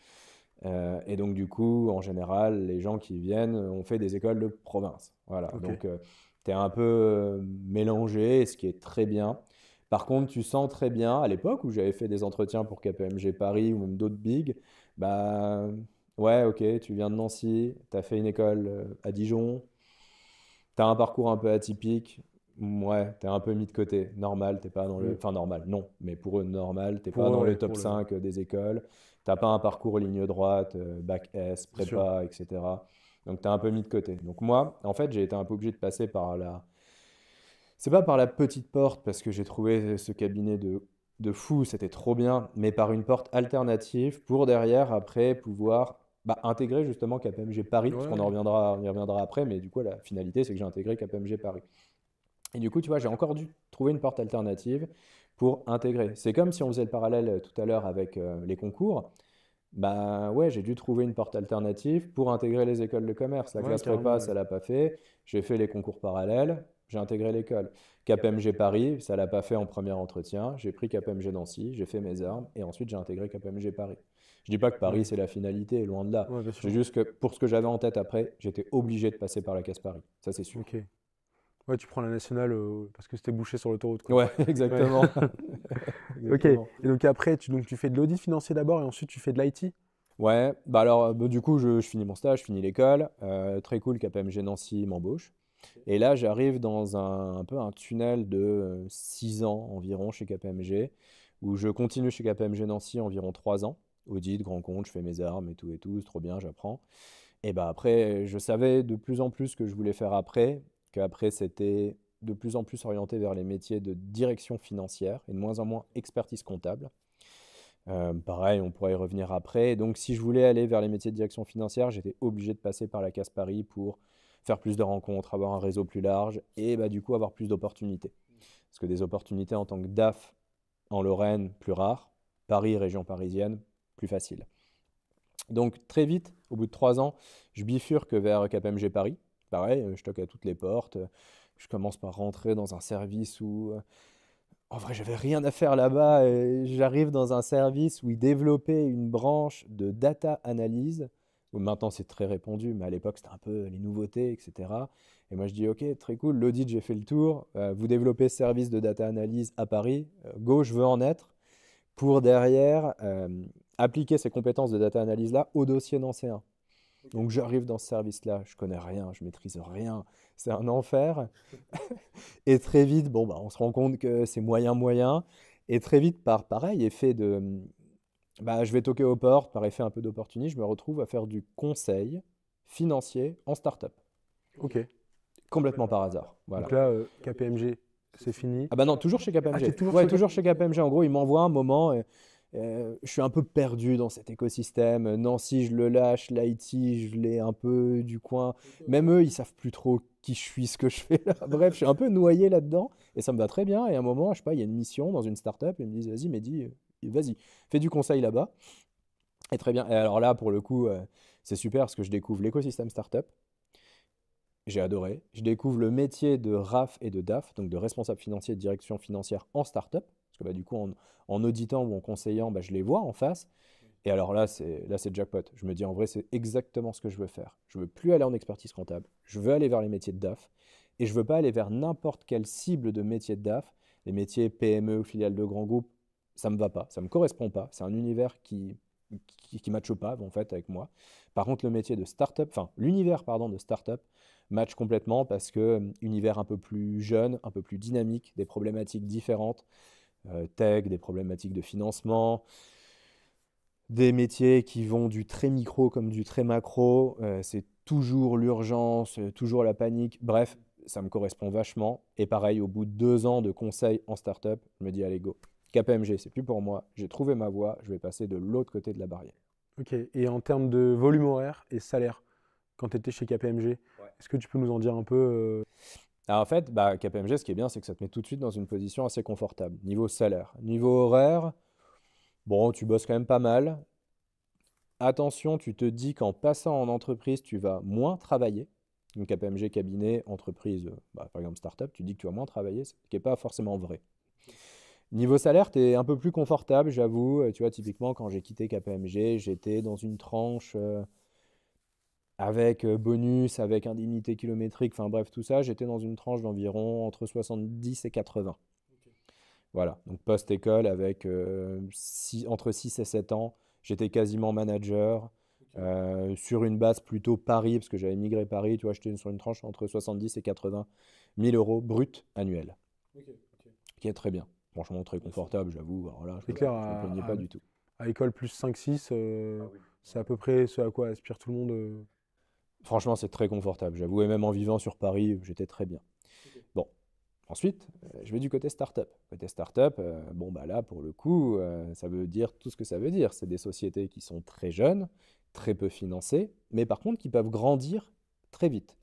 Euh, et donc du coup, en général, les gens qui viennent ont fait des écoles de province. Voilà, donc euh, tu es un peu mélangé, ce qui est très bien. Par contre, tu sens très bien, à l'époque où j'avais fait des entretiens pour KPMG Paris ou même d'autres big, bah ouais, ok, tu viens de Nancy, tu as fait une école euh, à Dijon, tu as un parcours un peu atypique, ouais, es un peu mis de côté. Normal, t'es pas dans le. Mm. Enfin, normal, non. Mais pour eux, normal, t'es pas dans le top 5 des écoles. T'as pas un parcours ligne droite, euh, bac S, prépa, etc. Donc, tu t'es un peu mis de côté. Donc, moi, en fait, j'ai été un peu obligé de passer par la c'est pas par la petite porte parce que j'ai trouvé ce cabinet de, de fou, c'était trop bien, mais par une porte alternative pour derrière, après, pouvoir bah, intégrer justement KPMG Paris, parce qu'on reviendra, on y reviendra après, mais du coup, la finalité, c'est que j'ai intégré KPMG Paris. Et du coup, tu vois, j'ai encore dû trouver une porte alternative pour intégrer. C'est comme si on faisait le parallèle euh, tout à l'heure avec euh, les concours. Bah ouais, j'ai dû trouver une porte alternative pour intégrer les écoles de commerce. La classe prépa, ça l'a pas fait. J'ai fait les concours parallèles j'ai intégré l'école. KPMG Paris, ça l'a pas fait en premier entretien. J'ai pris KPMG Nancy, j'ai fait mes armes et ensuite j'ai intégré KPMG Paris. Je dis pas que Paris c'est la finalité, loin de là. c'est juste que pour ce que j'avais en tête après, j'étais obligé de passer par la casse Paris. Ça c'est sûr. Ouais, tu prends la nationale euh, parce que c'était bouché sur l'autoroute. Quoi. Ouais, exactement. exactement. Ok. Et donc après, tu, donc, tu fais de l'audit financier d'abord et ensuite tu fais de l'IT. Ouais, bah alors euh, bah, du coup, je, finis mon stage, je finis l'école. Euh, très cool, KPMG Nancy m'embauche. Et là, j'arrive dans un, peu un tunnel de 6 euh, ans environ chez KPMG, où je continue chez KPMG Nancy environ 3 ans. Audit, grand compte, je fais mes armes et tout et tout, c'est trop bien, j'apprends. Et bien après, je savais de plus en plus que je voulais faire après, qu'après c'était de plus en plus orienté vers les métiers de direction financière et de moins en moins expertise comptable. Euh, pareil, on pourrait y revenir après. donc, si je voulais aller vers les métiers de direction financière, j'étais obligé de passer par la CASE Paris pour faire plus de rencontres, avoir un réseau plus large et bah, du coup avoir plus d'opportunités. Parce que des opportunités en tant que DAF en Lorraine, plus rares. Paris, région parisienne, plus facile. Donc très vite, au bout de trois ans, je bifurque vers KPMG Paris. Pareil, je toque à toutes les portes. Je commence par rentrer dans un service où, euh, en vrai, j'avais rien à faire là-bas. J'arrive dans un service où ils développaient une branche de data analyse Maintenant, c'est très répandu, mais à l'époque, c'était un peu les nouveautés, etc. Et moi, je dis, OK, très cool, l'audit, j'ai fait le tour. Euh, vous développez service de data analyse à Paris. Euh, go, je veux en être. Pour derrière, euh, appliquer ces compétences de data analyse-là au dossier d'ancien. Donc, j'arrive dans ce service-là, je connais rien, je maîtrise rien, c'est un enfer. et très vite, bon, bah, on se rend compte que c'est moyen, moyen. Et très vite, par pareil, effet de bah, je vais toquer aux portes par effet un peu d'opportunité. je me retrouve à faire du conseil financier en start-up. Ok. Complètement par hasard. Voilà. Donc là, euh, KPMG, c'est fini. Ah bah non, toujours chez KPMG. Ah, toujours, chez... toujours chez KPMG. En gros, ils m'envoient un moment. Euh, je suis un peu perdu dans cet écosystème. Nancy, je le lâche. L'IT, je l'ai un peu du coin. Même eux, ils savent plus trop qui je suis, ce que je fais Bref, je suis un peu noyé là-dedans. Et ça me va très bien. Et à un moment, je sais pas, il y a une mission dans une start-up. Ils me disent, vas-y, mais dis, euh, vas-y, fais du conseil là-bas. Et très bien. Et alors là, pour le coup, euh, c'est super parce que je découvre l'écosystème startup. J'ai adoré. Je découvre le métier de RAF et de DAF, donc de responsable financier de direction financière en startup. Parce que bah, du coup, en, auditant ou en conseillant, bah, je les vois en face. Et alors là, c'est là c'est jackpot. Je me dis en vrai, c'est exactement ce que je veux faire. Je veux plus aller en expertise comptable. Je veux aller vers les métiers de DAF et je veux pas aller vers n'importe quelle cible de métier de DAF, les métiers PME ou filiales de grands groupes ça me va pas, ça me correspond pas. C'est un univers qui qui, matche pas en fait avec moi. Par contre, le métier de start enfin l'univers pardon de start-up match complètement parce que euh, univers un peu plus jeune, un peu plus dynamique, des problématiques différentes, euh, tech, des problématiques de financement, des métiers qui vont du très micro comme du très macro, euh, c'est toujours l'urgence, toujours la panique. Bref, ça me correspond vachement. Et pareil, au bout de deux ans de conseils en start-up, je me dis allez go, KPMG, c'est plus pour moi, j'ai trouvé ma voie, je vais passer de l'autre côté de la barrière. Ok, et en termes de volume horaire et salaire, quand tu étais chez KPMG, est-ce que tu peux nous en dire un peu euh? en fait, bah, KPMG, ce qui est bien, c'est que ça te met tout de suite dans une position assez confortable, niveau salaire. Niveau horaire, bon, tu bosses quand même pas mal. Attention, tu te dis qu'en passant en entreprise, tu vas moins travailler. Donc KPMG, cabinet, entreprise, bah, par exemple startup, tu dis que tu vas moins travailler, ce qui n'est pas forcément vrai. Niveau salaire, tu es un peu plus confortable, j'avoue. Euh, tu vois, typiquement, quand j'ai quitté KPMG, j'étais dans une tranche euh, avec euh, bonus, avec indemnité kilométrique, enfin bref, tout ça. J'étais dans une tranche d'environ entre 70 et 80. Voilà, donc post-école avec entre 6 et 7 ans, j'étais quasiment manager sur une base plutôt Paris, parce que j'avais migré Paris, tu vois, j'étais sur une tranche entre 70 et 80 000 euros bruts annuels, Ok. Ok. qui est très bien franchement très confortable, j'avoue. Voilà, je pas à, du tout. école plus 5-6, euh, ah c'est à peu près ce à quoi aspire tout le monde. Euh. Franchement, c'est très confortable, j'avoue. Et même en vivant sur Paris, j'étais très bien. Bon, ensuite, euh, je vais du côté start-up. start-up. Côté start-up, bon, bah là, pour le coup, ça veut dire tout ce que ça veut dire. C'est des sociétés qui sont très jeunes, très peu financées, mais par contre qui peuvent grandir très vite.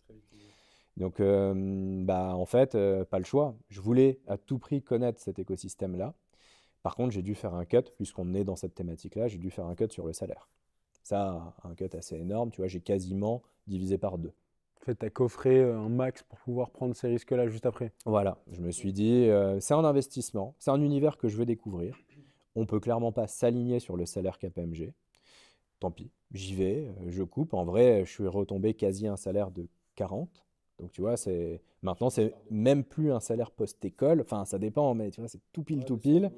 Donc, bah, en fait, pas le choix. Je voulais à tout prix connaître cet écosystème-là. Par contre, j'ai dû faire un cut, puisqu'on est dans cette thématique-là, j'ai dû faire un cut sur le salaire. Ça, un cut assez énorme, tu vois, j'ai quasiment divisé par deux. En fait, tu as coffré un max pour pouvoir prendre ces risques-là juste après. Voilà, je me suis dit, c'est un investissement, c'est un univers que je veux découvrir. On peut clairement pas s'aligner sur le salaire KPMG. Tant pis, j'y vais, je coupe. En vrai, je suis retombé quasi à un salaire de 40 donc tu vois, c'est maintenant c'est même plus un salaire post-école. Enfin, ça dépend, mais tu vois, c'est tout pile, tout pile.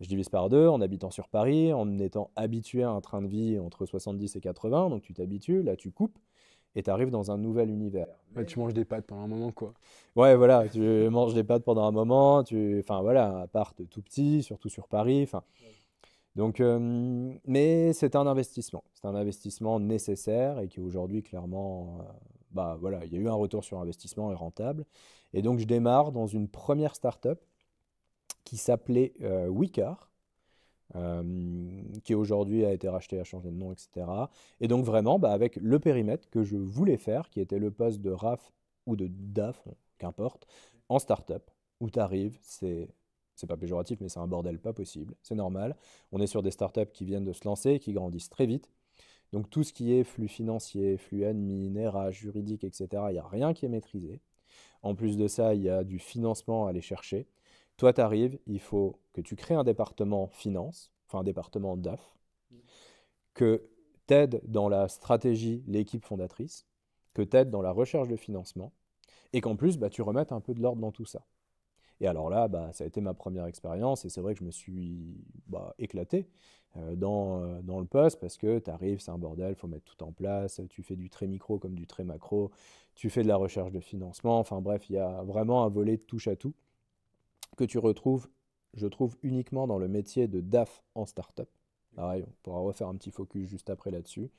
Je divise par deux en habitant sur Paris, en étant habitué à un train de vie entre 70 et 80. Donc tu t'habitues, là tu coupes et tu arrives dans un nouvel univers. tu manges des pâtes pendant un moment, quoi. Ouais, voilà, tu manges des pâtes pendant un moment. Tu, enfin voilà, à part tout petit, surtout sur Paris. Enfin. Donc, euh, mais c'est un investissement. C'est un investissement nécessaire et qui aujourd'hui clairement euh, bah, voilà, il y a eu un retour sur investissement et rentable. Et donc je démarre dans une première startup qui s'appelait euh, Wicar, euh, qui aujourd'hui a été rachetée a changé de nom, etc. Et donc vraiment, bah, avec le périmètre que je voulais faire, qui était le poste de RAF ou de DAF, qu'importe, en startup, où tu arrives, c'est c'est pas péjoratif, mais c'est un bordel pas possible, c'est normal. On est sur des startups qui viennent de se lancer et qui grandissent très vite. Donc tout ce qui est flux financier, flux admin, juridique, etc., il n'y a rien qui est maîtrisé. En plus de ça, il y a du financement à aller chercher. Toi, tu arrives, il faut que tu crées un département finance, enfin un département DAF, mm. que t'aides dans la stratégie l'équipe fondatrice, que aides dans la recherche de financement, et qu'en plus, bah, tu remettes un peu de l'ordre dans tout ça. Et alors là, bah, ça a été ma première expérience et c'est vrai que je me suis bah, éclaté euh, euh, dans, le poste parce que tu arrives, c'est un bordel, faut mettre tout en place, tu fais du très micro comme du très macro, tu fais de la recherche de financement, enfin bref, il y a vraiment un volet de touche à tout que tu retrouves, je trouve, uniquement dans le métier de DAF en startup. Pareil, on pourra refaire un petit focus juste après là-dessus.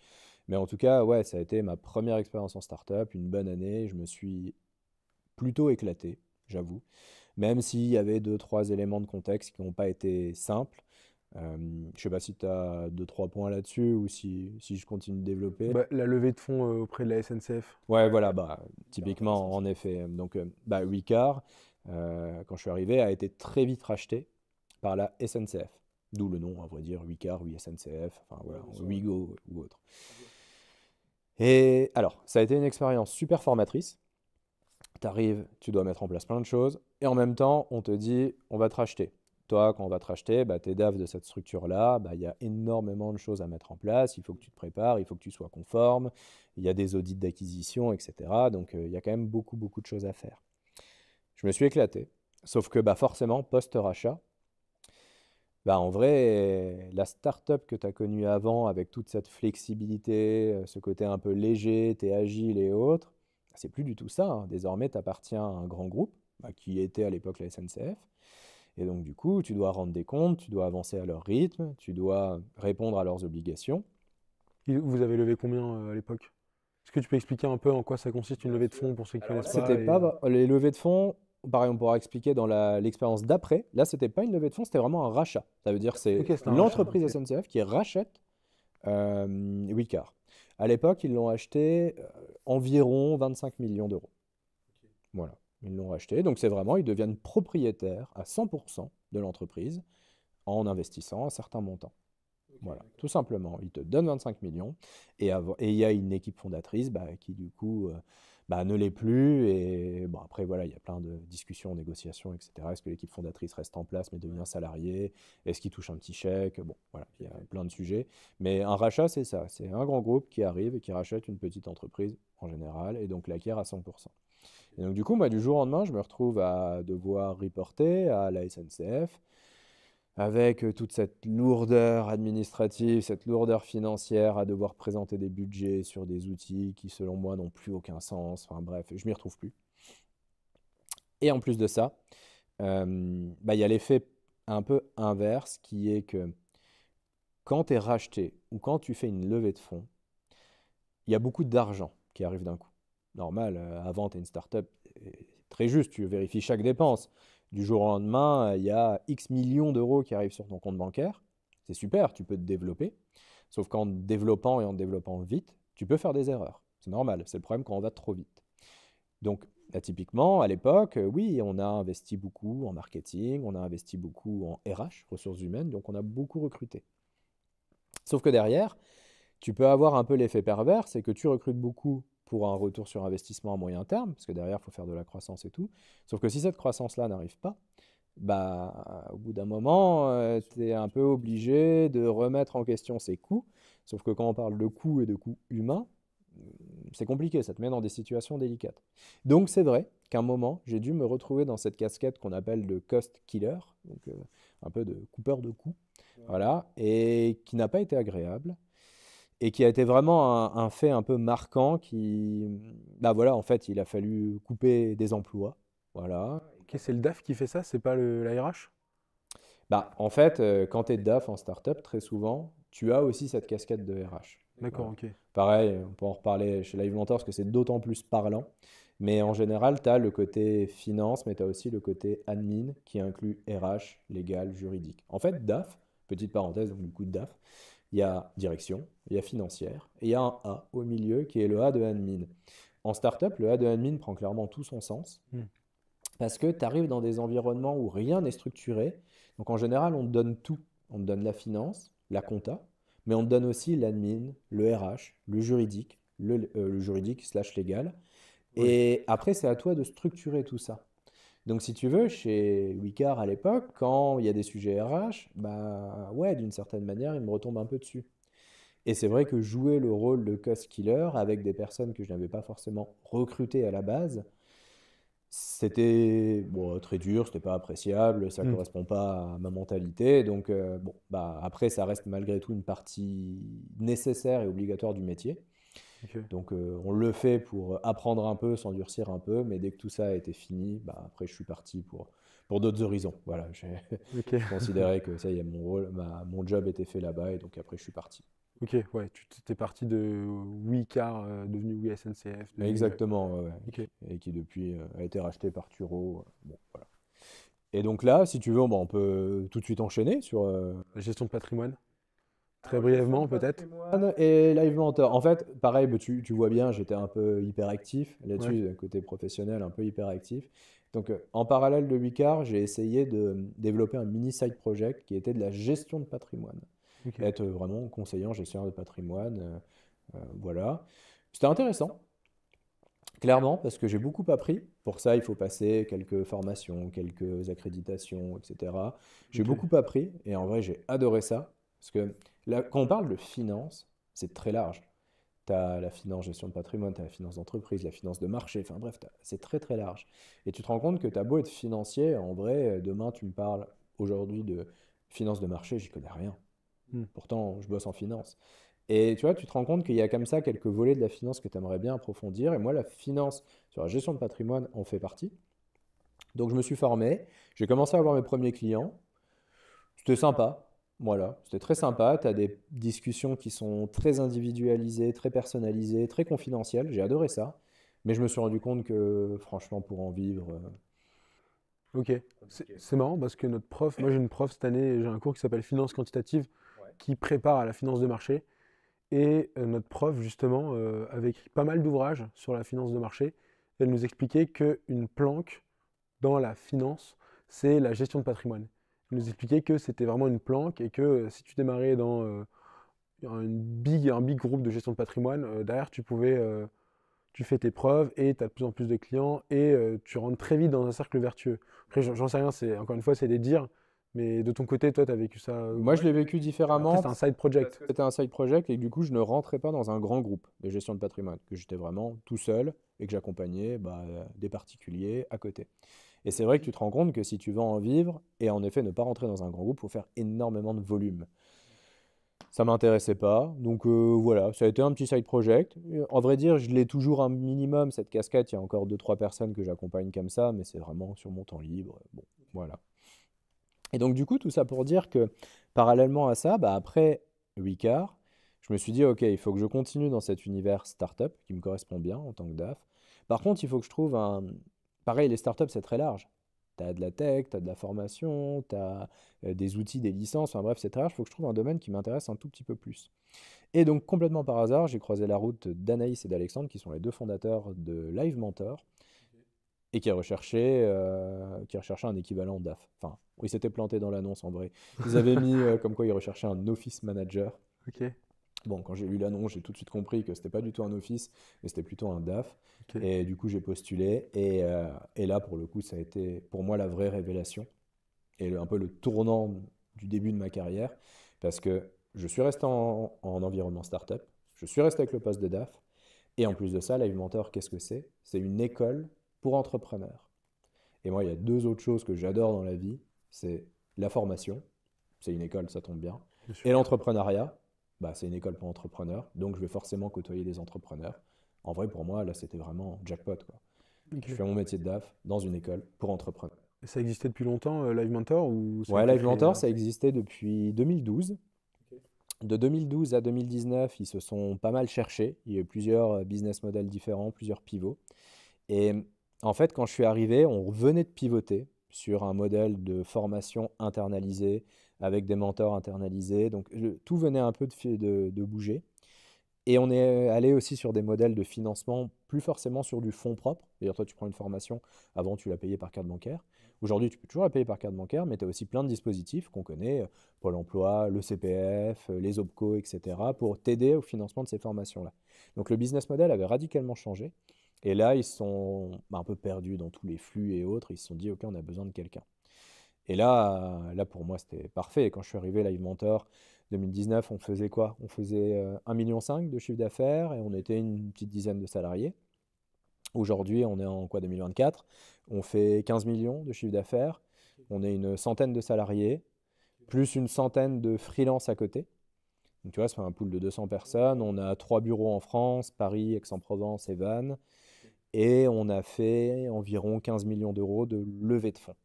Mais en tout cas, ouais, ça a été ma première expérience en startup, une bonne année. Je me suis plutôt éclaté, j'avoue même s'il y avait deux, trois éléments de contexte qui n'ont pas été simples. Euh, je sais pas si tu as deux, trois points là-dessus ou si, je continue de développer. Bah, la levée de fonds euh, auprès de la SNCF. Ouais, voilà, bah, typiquement, en effet. Donc, euh, bah, euh, quand je suis arrivé, a été très vite racheté par la SNCF. D'où le nom, à vrai dire, Wicar, oui SNCF, enfin voilà, Wigo ou autre. Et alors, ça a été une expérience super formatrice tu arrives, tu dois mettre en place plein de choses, et en même temps, on te dit, on va te racheter. Toi, quand on va te racheter, bah, tes DAF de cette structure-là, bah, il y a énormément de choses à mettre en place, il faut que tu te prépares, il faut que tu sois conforme, il y a des audits d'acquisition, etc. Donc, euh, il y a quand même beaucoup, beaucoup de choses à faire. Je me suis éclaté. Sauf que bah, forcément, post-rachat, bah, en vrai, la start up que tu as connue avant, avec toute cette flexibilité, euh, ce côté un peu léger, es agile et autres, c'est plus du tout ça. Hein. Désormais, tu appartiens à un grand groupe, bah, qui était à l'époque la SNCF. Et donc, du coup, tu dois rendre des comptes, tu dois avancer à leur rythme, tu dois répondre à leurs obligations. Vous avez levé combien euh, à l'époque Est-ce que tu peux expliquer un peu en quoi ça consiste une levée de fonds pour ceux qui ne pas, Les levées de fonds, pareil, on pourra expliquer dans l'expérience d'après. Là, c'était pas une levée de fonds, c'était vraiment un rachat. Ça veut dire que c'est l'entreprise SNCF qui rachète euh, Wicar. À l'époque, ils l'ont acheté euh, environ 25 millions d'euros. Voilà, ils l'ont acheté. Donc c'est vraiment, ils deviennent propriétaires à 100% de l'entreprise en investissant un certain montant. voilà, tout simplement. Ils te donnent 25 millions et il y a une équipe fondatrice bah, qui, du coup, euh, bah, ne l'est plus. Et après, voilà, il y a plein de discussions, négociations, etc. Est-ce que l'équipe fondatrice reste en place mais devient salarié Est-ce qu'il touche un petit chèque Bon, voilà, il y a plein de sujets. Mais un rachat, c'est ça. C'est un grand groupe qui arrive et qui rachète une petite entreprise en général et donc l'acquiert à 100%. Et donc, du coup, moi, du jour au lendemain, je me retrouve à devoir reporter à la SNCF avec euh, toute cette lourdeur administrative, cette lourdeur financière à devoir présenter des budgets sur des outils qui, selon moi, n'ont plus aucun sens. Enfin bref, je m'y retrouve plus. Et en plus de ça, euh, bah, il y a l'effet un peu inverse qui est que quand tu es racheté ou quand tu fais une levée de fonds, il y a beaucoup d'argent qui arrive d'un coup. Normal, euh, avant, tu es une startup, très juste, tu vérifies chaque dépense. Du jour au lendemain, il y a X millions d'euros qui arrivent sur ton compte bancaire. C'est super, tu peux te développer. Sauf qu'en développant et en développant vite, tu peux faire des erreurs. C'est normal, c'est le problème quand on va trop vite. Donc, là, typiquement, à l'époque, oui, on a investi beaucoup en marketing, on a investi beaucoup en RH, ressources humaines, donc on a beaucoup recruté. Sauf que derrière, tu peux avoir un peu l'effet pervers, c'est que tu recrutes beaucoup pour un retour sur investissement à moyen terme, parce que derrière, il faut faire de la croissance et tout. Sauf que si cette croissance-là n'arrive pas, bah, au bout d'un moment, euh, tu es un peu obligé de remettre en question ses coûts. Sauf que quand on parle de coûts et de coûts humains, euh, c'est compliqué, ça te met dans des situations délicates. Donc c'est vrai qu'à un moment, j'ai dû me retrouver dans cette casquette qu'on appelle le « cost killer, donc euh, un peu de coupeur de coûts, voilà, et qui n'a pas été agréable et qui a été vraiment un, fait un peu marquant qui, bah voilà, en fait, il a fallu couper des emplois. Voilà. c'est le DAF qui fait ça, c'est pas la RH bah, En fait, euh, quand tu es DAF en startup, très souvent, tu as aussi cette casquette de RH. D'accord, ok. Pareil, on peut en reparler chez Live Mentor parce que c'est d'autant plus parlant. Mais en général, tu as le côté finance, mais tu as aussi le côté admin qui inclut RH, légal, juridique. En fait, DAF, petite parenthèse, donc du coup DAF, il y a direction, il y a financière, et il y a un A au milieu qui est le A de admin. En startup, le A de admin prend clairement tout son sens hmm. parce que tu arrives dans des environnements où rien n'est structuré. Donc en général, on te donne tout. On te donne la finance, la compta, mais on te donne aussi l'admin, le RH, le juridique, euh, le, juridique slash légal. Et après, c'est à toi de structurer tout ça. Donc, si tu veux, chez Wicard à l'époque, quand il y a des sujets RH, bah ouais, d'une certaine manière, il me retombe un peu dessus. Et c'est vrai que jouer le rôle de cost killer avec des personnes que je n'avais pas forcément recrutées à la base, c'était bon, très dur, c'était pas appréciable, ça ne mm. correspond pas à ma mentalité. Donc, euh, bon, bah, après, ça reste malgré tout une partie nécessaire et obligatoire du métier. Donc euh, on le fait pour euh, apprendre un peu, s'endurcir un peu, mais dès que tout ça a été fini, bah, après je suis parti pour, pour d'autres horizons. Voilà, j'ai considéré que ça y est, mon rôle, mon job était fait là-bas et donc après je suis parti. Ok, ouais, tu étais parti de WiCar euh, devenu Oui SNCF. Exactement, et qui depuis a été racheté par Turo. Bon, voilà. Et donc là, si tu veux, on peut tout de suite enchaîner sur... La gestion de patrimoine Très ah brièvement, peut-être. Et Live Mentor. En fait, pareil, bah, tu, vois bien, j'étais un peu hyperactif là-dessus, côté professionnel, un peu hyperactif. Donc, euh, en parallèle de Wicard, j'ai essayé de euh, développer un mini side project qui était de la gestion de patrimoine. Être vraiment conseiller gestionnaire de patrimoine. Euh, voilà. C'était intéressant, clairement, parce que j'ai beaucoup appris. Pour ça, il faut passer quelques formations, quelques accréditations, etc. J'ai beaucoup appris et en vrai, j'ai adoré ça. Parce que là, quand on parle de finance, c'est très large. Tu as la finance gestion de patrimoine, tu as la finance d'entreprise, la finance de marché, enfin bref, c'est très très large. Et tu te rends compte que tu as beau être financier, en vrai, euh, demain tu me parles aujourd'hui de finance de marché, j'y connais rien. Hmm. Pourtant, je bosse en finance. Et tu vois, tu te rends compte qu'il y a comme ça quelques volets de la finance que tu aimerais bien approfondir. Et moi, la finance sur la gestion de patrimoine en fait partie. Donc, je me suis formé, j'ai commencé à avoir mes premiers clients. C'était sympa, voilà, c'était très sympa. Tu as des discussions qui sont très individualisées, très personnalisées, très confidentielles. J'ai adoré ça. Mais je me suis rendu compte que, franchement, pour en vivre. Euh, ok, c'est marrant parce que notre prof, moi j'ai une prof cette année, j'ai un cours qui s'appelle Finance quantitative qui prépare à la finance de marché. Et euh, notre prof, justement, avec euh, avait écrit pas mal d'ouvrages sur la finance de marché. Elle nous expliquait qu'une planque dans la finance, c'est la gestion de patrimoine nous expliquait que c'était vraiment une planque et que euh, si tu démarrais dans euh, big, un big groupe de gestion de patrimoine, euh, derrière, tu pouvais. tu fais tes preuves et tu as de plus en plus de clients et tu rentres très vite dans un cercle vertueux. Après, j'en sais rien, c'est encore une fois, c'est des dires. Mais de ton côté, toi, tu as vécu ça Moi, je l'ai vécu différemment. C'était un side project. C'était un side project et du coup, je ne rentrais pas dans un grand groupe de gestion de patrimoine, que j'étais vraiment tout seul et que j'accompagnais bah, des particuliers à côté. Et c'est vrai que tu te rends compte que si tu veux en vivre, et en effet ne pas rentrer dans un grand groupe, il faut faire énormément de volume. Ça m'intéressait pas, donc euh, voilà, ça a été un petit side project. Euh, en vrai dire, je l'ai toujours un minimum, cette casquette. il y a encore 2-3 personnes que j'accompagne comme ça, mais c'est vraiment sur mon temps libre. Bon, voilà. Et donc du coup, tout ça pour dire que parallèlement à ça, bah, après Wicard, je me suis dit, ok, il faut que je continue dans cet univers startup qui me correspond bien en tant que DAF. Par contre, il faut que je trouve un, Pareil, les startups, c'est très large. Tu as de la tech, tu as de la formation, tu as euh, des outils, des licences, enfin bref, c'est très large. Il faut que je trouve un domaine qui m'intéresse un tout petit peu plus. Et donc, complètement par hasard, j'ai croisé la route d'Anaïs et d'Alexandre, qui sont les deux fondateurs de Live Mentor, et qui recherchaient, euh, un équivalent d'AF. Enfin, ils s'étaient plantés dans l'annonce en vrai. Ils avaient mis euh, comme quoi ils recherchaient un office manager. OK. Bon, quand j'ai lu l'annonce, j'ai tout de suite compris que c'était pas du tout un office, mais c'était plutôt un DAF. Et du coup, j'ai postulé. Et, euh, et, là, pour le coup, ça a été pour moi la vraie révélation et un peu le tournant du début de ma carrière, parce que je suis resté en, en environnement startup, je suis resté avec le poste de DAF, et en plus de ça, Live Mentor, qu'est-ce que c'est C'est une école pour entrepreneurs. Et moi, il y a deux autres choses que j'adore dans la vie, c'est la formation, c'est une école, ça tombe bien et l'entrepreneuriat, bah, c'est une école pour entrepreneurs, donc je vais forcément côtoyer des entrepreneurs. En vrai, pour moi, là, c'était vraiment jackpot. Quoi. Je fais mon métier de DAF dans une école pour entrepreneurs. Ça existait depuis longtemps, euh, Live Mentor ou Live Mentor, euh, ça existait depuis 2012. De 2012 à 2019, ils se sont pas mal cherchés. Il y a eu plusieurs euh, business models différents, plusieurs pivots. Et en fait, quand je suis arrivé, on venait de pivoter sur un modèle de formation internalisée avec des mentors internalisés. Donc tout venait un peu de, bouger. Et on est euh, allé aussi sur des modèles de financement, plus forcément sur du fonds propre. D'ailleurs, toi, tu prends une formation, avant, tu l'as payée par carte bancaire. Aujourd'hui, tu peux toujours la payer par carte bancaire, mais tu as aussi plein de dispositifs qu'on connaît, euh, Pôle emploi, le CPF, euh, les OPCO, etc., pour t'aider au financement de ces formations-là. Donc le business model avait radicalement changé. Et là, ils sont bah, un peu perdus dans tous les flux et autres. Ils se sont dit, OK, on a besoin de quelqu'un. Et là, là pour moi, c'était parfait. Quand je suis arrivé, Live Mentor 2019, on faisait quoi On faisait 1,5 euh, million de chiffre d'affaires et on était une petite dizaine de salariés. Aujourd'hui, on est en quoi 2024 On fait 15 millions de chiffre d'affaires. On est une centaine de salariés, plus une centaine de freelance à côté. Donc tu vois, c'est un pool de 200 personnes. On a trois bureaux en France, Paris, Aix-en-Provence et Vannes. Et on a fait environ 15 millions d'euros de levée de fonds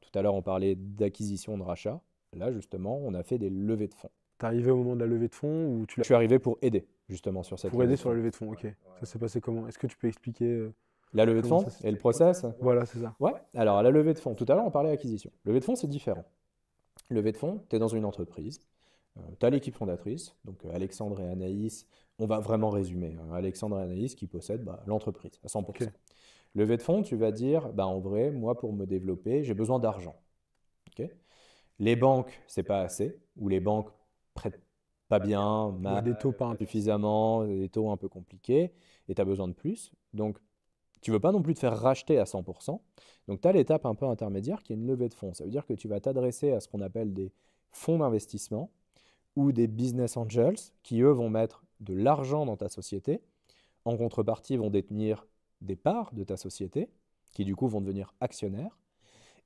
tout à l'heure, on parlait d'acquisition, de rachat. Là, justement, on a fait des levées de fonds. Tu es arrivé au moment de la levée de fonds ou tu Je suis arrivé pour aider, justement, sur cette Pour aider sur la levée de fonds, ok. Ça s'est passé comment Est-ce que tu peux expliquer euh, La levée de fonds et le process Voilà, c'est ça. Ouais, alors la levée de fonds, tout à l'heure, on parlait d'acquisition. Levée de fonds, c'est différent. Levée de fonds, tu es dans une entreprise, euh, tu as l'équipe fondatrice, donc euh, Alexandre et Anaïs, on va vraiment résumer. Hein. Alexandre et Anaïs qui possèdent bah, l'entreprise à 100%. Levée de fonds, tu vas dire, bah, en vrai, moi, pour me développer, j'ai besoin d'argent. les banques, c'est pas assez, ou les banques prêtent pas bien, mal, des taux pas suffisamment, des taux un peu compliqués, et tu as besoin de plus. Donc, tu veux pas non plus te faire racheter à 100%. Donc, tu as l'étape un peu intermédiaire qui est une levée de fonds. Ça veut dire que tu vas t'adresser à ce qu'on appelle des fonds d'investissement ou des business angels qui, eux, vont mettre de l'argent dans ta société. En contrepartie, vont détenir des parts de ta société, qui du coup vont devenir actionnaires.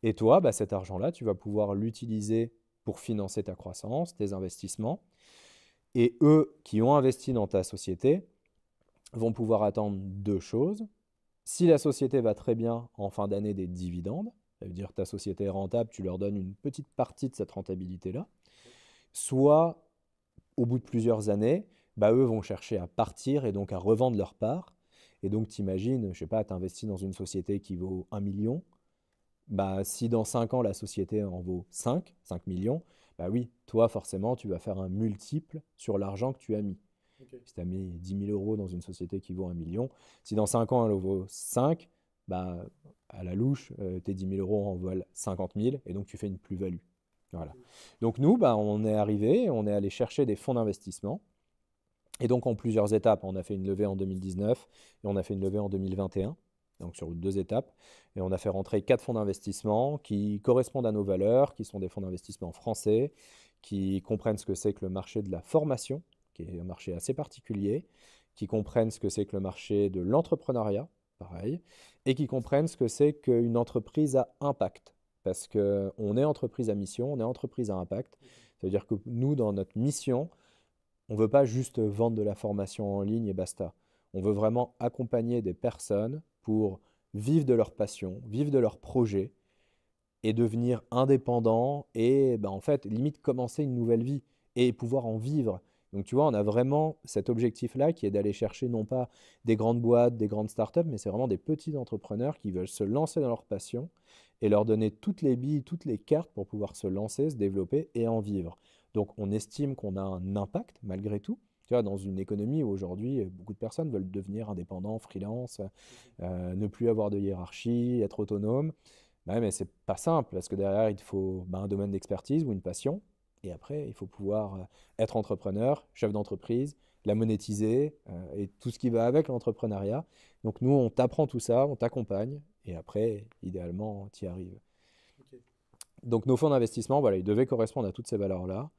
Et toi, bah, cet argent-là, tu vas pouvoir l'utiliser pour financer ta croissance, tes investissements. Et eux qui ont investi dans ta société vont pouvoir attendre deux choses. Si la société va très bien en fin d'année des dividendes, ça veut dire ta société est rentable, tu leur donnes une petite partie de cette rentabilité-là. Soit, au bout de plusieurs années, bah, eux vont chercher à partir et donc à revendre leur part. Et donc, tu imagines, je ne sais pas, tu investis dans une société qui vaut 1 million. Bah, si dans 5 ans, la société en vaut 5, 5 millions, bah oui, toi, forcément, tu vas faire un multiple sur l'argent que tu as mis. Si tu as mis 10 000 euros dans une société qui vaut 1 million, si dans 5 ans, elle vaut 5, bah, à la louche, euh, tes 10 000 euros en valent 50 000 et donc tu fais une plus-value. Voilà. Mmh. Donc nous, bah, on est arrivé, on est allé chercher des fonds d'investissement et donc en plusieurs étapes, on a fait une levée en 2019 et on a fait une levée en 2021, donc sur deux étapes. Et on a fait rentrer quatre fonds d'investissement qui correspondent à nos valeurs, qui sont des fonds d'investissement français, qui comprennent ce que c'est que le marché de la formation, qui est un marché assez particulier, qui comprennent ce que c'est que le marché de l'entrepreneuriat, pareil, et qui comprennent ce que c'est qu'une entreprise à impact. Parce qu'on est entreprise à mission, on est entreprise à impact. C'est-à-dire que nous, dans notre mission, on ne veut pas juste vendre de la formation en ligne et basta. On veut vraiment accompagner des personnes pour vivre de leur passion, vivre de leur projet et devenir indépendant et ben, en fait limite commencer une nouvelle vie et pouvoir en vivre. Donc tu vois, on a vraiment cet objectif-là qui est d'aller chercher non pas des grandes boîtes, des grandes startups, mais c'est vraiment des petits entrepreneurs qui veulent se lancer dans leur passion et leur donner toutes les billes, toutes les cartes pour pouvoir se lancer, se développer et en vivre. Donc on estime qu'on a un impact malgré tout. Tu vois, dans une économie où aujourd'hui euh, beaucoup de personnes veulent devenir indépendants, freelance, euh, ne plus avoir de hiérarchie, être autonome. Bah, mais c'est pas simple parce que derrière il faut bah, un domaine d'expertise ou une passion. Et après, il faut pouvoir euh, être entrepreneur, chef d'entreprise, la monétiser et tout ce qui va avec l'entrepreneuriat. Donc nous, on t'apprend tout ça, on t'accompagne et après, idéalement, tu y arrives. Donc nos fonds d'investissement, ils devaient correspondre à toutes ces valeurs-là.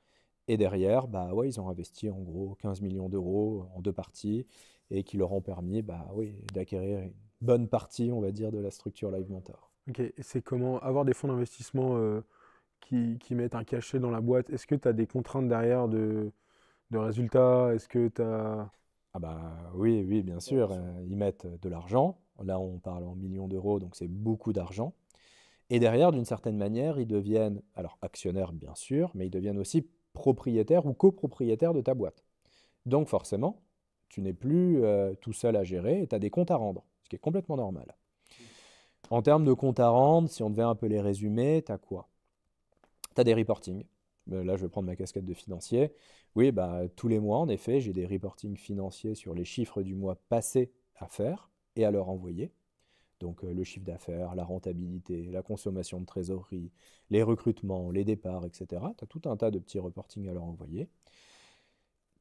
Et derrière, bah ouais, ils ont investi en gros 15 millions d'euros en deux parties et qui leur ont permis bah oui, d'acquérir une bonne partie, on va dire, de la structure Live Mentor. Ok, c'est comment avoir des fonds d'investissement euh, qui, mettent un cachet dans la boîte Est-ce que tu as des contraintes derrière de, résultats Est-ce que tu as. Ah bah oui, oui, bien sûr. Euh, ils mettent euh, de l'argent. Là, on parle en millions d'euros, donc c'est beaucoup d'argent. Et derrière, d'une certaine manière, ils deviennent, alors actionnaires bien sûr, mais ils deviennent aussi propriétaire ou copropriétaire de ta boîte. Donc forcément, tu n'es plus euh, tout seul à gérer et tu as des comptes à rendre, ce qui est complètement normal. En termes de comptes à rendre, si on devait un peu les résumer, tu as quoi Tu as des reporting. Euh, là, je vais prendre ma casquette de financier. Oui, bah, tous les mois, en effet, j'ai des reporting financiers sur les chiffres du mois passé à faire et à leur envoyer. Donc euh, le chiffre d'affaires, la rentabilité, la consommation de trésorerie, les recrutements, les départs, etc. Tu as tout un tas de petits reportings à leur envoyer.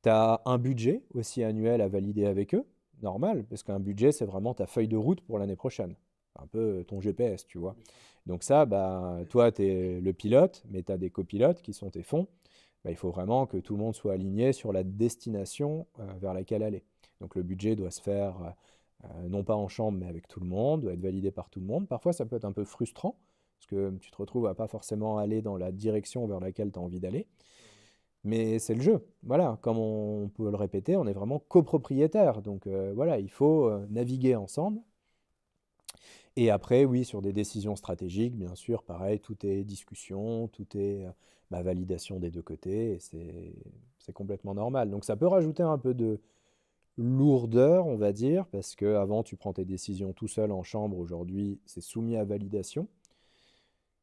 Tu as un budget aussi annuel à valider avec eux, normal, parce qu'un budget, c'est vraiment ta feuille de route pour l'année prochaine. Un peu euh, ton GPS, tu vois. Donc ça, bah, toi, tu es le pilote, mais tu as des copilotes qui sont tes fonds. Bah, il faut vraiment que tout le monde soit aligné sur la destination euh, vers laquelle aller. Donc le budget doit se faire euh, non pas en chambre, mais avec tout le monde, doit être validé par tout le monde. Parfois, ça peut être un peu frustrant, parce que hum, tu te retrouves à pas forcément aller dans la direction vers laquelle tu as envie d'aller. Mais c'est le jeu. Voilà, comme on peut le répéter, on est vraiment copropriétaire. Donc euh, voilà, il faut euh, naviguer ensemble. Et après, oui, sur des décisions stratégiques, bien sûr, pareil, tout est discussion, tout est bah, validation des deux côtés, c'est complètement normal. Donc ça peut rajouter un peu de, lourdeur, on va dire, parce que avant tu prends tes décisions tout seul en chambre, aujourd'hui c'est soumis à validation.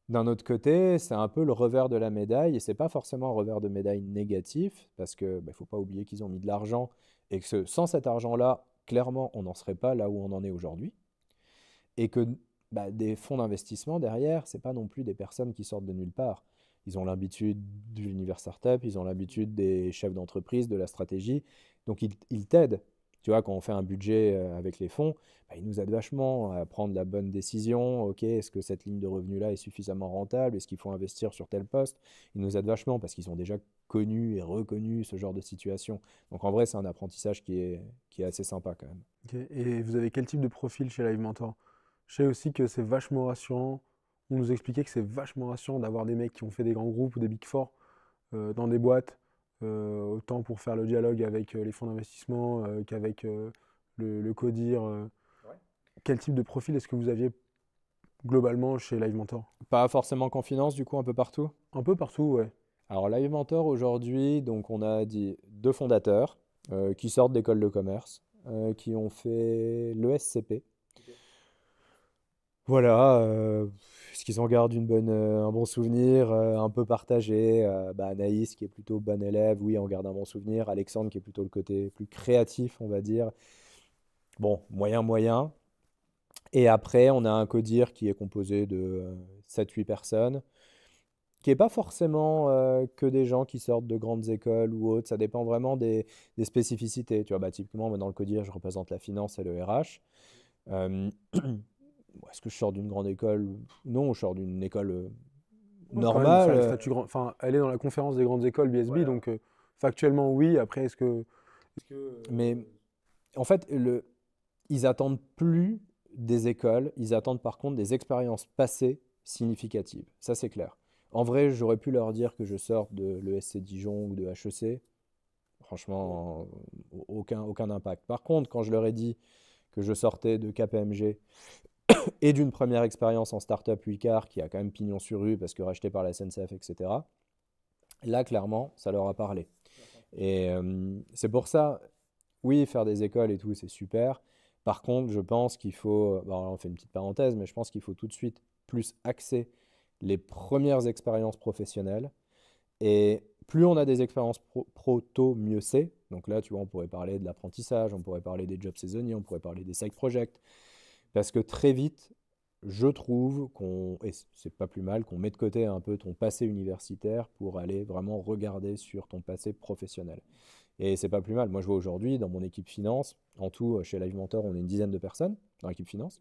D'un autre côté, c'est un peu le revers de la médaille, et c'est pas forcément un revers de médaille négatif, parce que ne bah, faut pas oublier qu'ils ont mis de l'argent et que sans cet argent-là, clairement, on n'en serait pas là où on en est aujourd'hui, et que bah, des fonds d'investissement derrière, c'est pas non plus des personnes qui sortent de nulle part. Ils ont l'habitude de l'univers startup, ils ont l'habitude des chefs d'entreprise, de la stratégie, donc ils il t'aident. Tu vois, quand on fait un budget euh, avec les fonds, bah, ils nous aident vachement à prendre la bonne décision. OK, est-ce que cette ligne de revenu-là est suffisamment rentable Est-ce qu'il faut investir sur tel poste Ils nous aident vachement parce qu'ils ont déjà connu et reconnu ce genre de situation. Donc en vrai, c'est un apprentissage qui est, qui est assez sympa quand même. Et vous avez quel type de profil chez Live Mentor Je sais aussi que c'est vachement rassurant. On nous expliquait que c'est vachement rassurant d'avoir des mecs qui ont fait des grands groupes ou des big four euh, dans des boîtes euh, autant pour faire le dialogue avec euh, les fonds d'investissement euh, qu'avec le, CODIR. Quel type de profil est-ce que vous aviez globalement chez Live Mentor Pas forcément qu'en finance, du coup, un peu partout Un peu partout, ouais. Alors, Live Mentor, aujourd'hui, donc on a dit deux fondateurs qui sortent d'école de commerce, qui ont fait l'ESCP, voilà, euh, ce qu'ils en gardent une bonne, euh, un bon souvenir, euh, un peu partagé. Bah, Anaïs qui est plutôt bon élève, oui, on garde un bon souvenir. Alexandre qui est plutôt le côté plus créatif, on va dire. Bon, moyen, moyen. Et après, on a un codir qui est composé de 7-8 personnes, qui n'est pas forcément que des gens qui sortent de grandes écoles ou autres. Ça dépend vraiment des, spécificités. Tu vois, bah, typiquement, moi, dans le codir, je représente la finance et le RH. est-ce que je sors d'une grande école Non, je sors d'une école euh, normale. Euh. enfin, elle est dans la conférence des grandes écoles BSB, donc euh, factuellement oui. Après, est-ce que... Mais en fait, le... ils attendent plus des écoles, ils attendent par contre des expériences passées significatives. Ça, c'est clair. En vrai, j'aurais pu leur dire que je sors de l'ESC Dijon ou de HEC. Franchement, aucun, aucun impact. Par contre, quand je leur ai dit que je sortais de KPMG et d'une première expérience en startup Uicar qui a quand même pignon sur rue parce que racheté par la SNCF, etc. Là, clairement, ça leur a parlé. Et euh, c'est pour ça, oui, faire des écoles et tout, c'est super. Par contre, je pense qu'il faut, on fait une petite parenthèse, mais je pense qu'il faut tout de suite plus axer les premières expériences professionnelles. Et plus on a des expériences pro, pro tôt, mieux c'est. Donc là, tu vois, on pourrait parler de l'apprentissage, on pourrait parler des jobs saisonniers, on pourrait parler des side projects. Parce que très vite, je trouve qu'on, et c'est pas plus mal, qu'on met de côté un peu ton passé universitaire pour aller vraiment regarder sur ton passé professionnel. Et c'est pas plus mal. Moi, je vois aujourd'hui dans mon équipe finance, en tout, euh, chez Live Mentor, on est une dizaine de personnes dans l'équipe finance,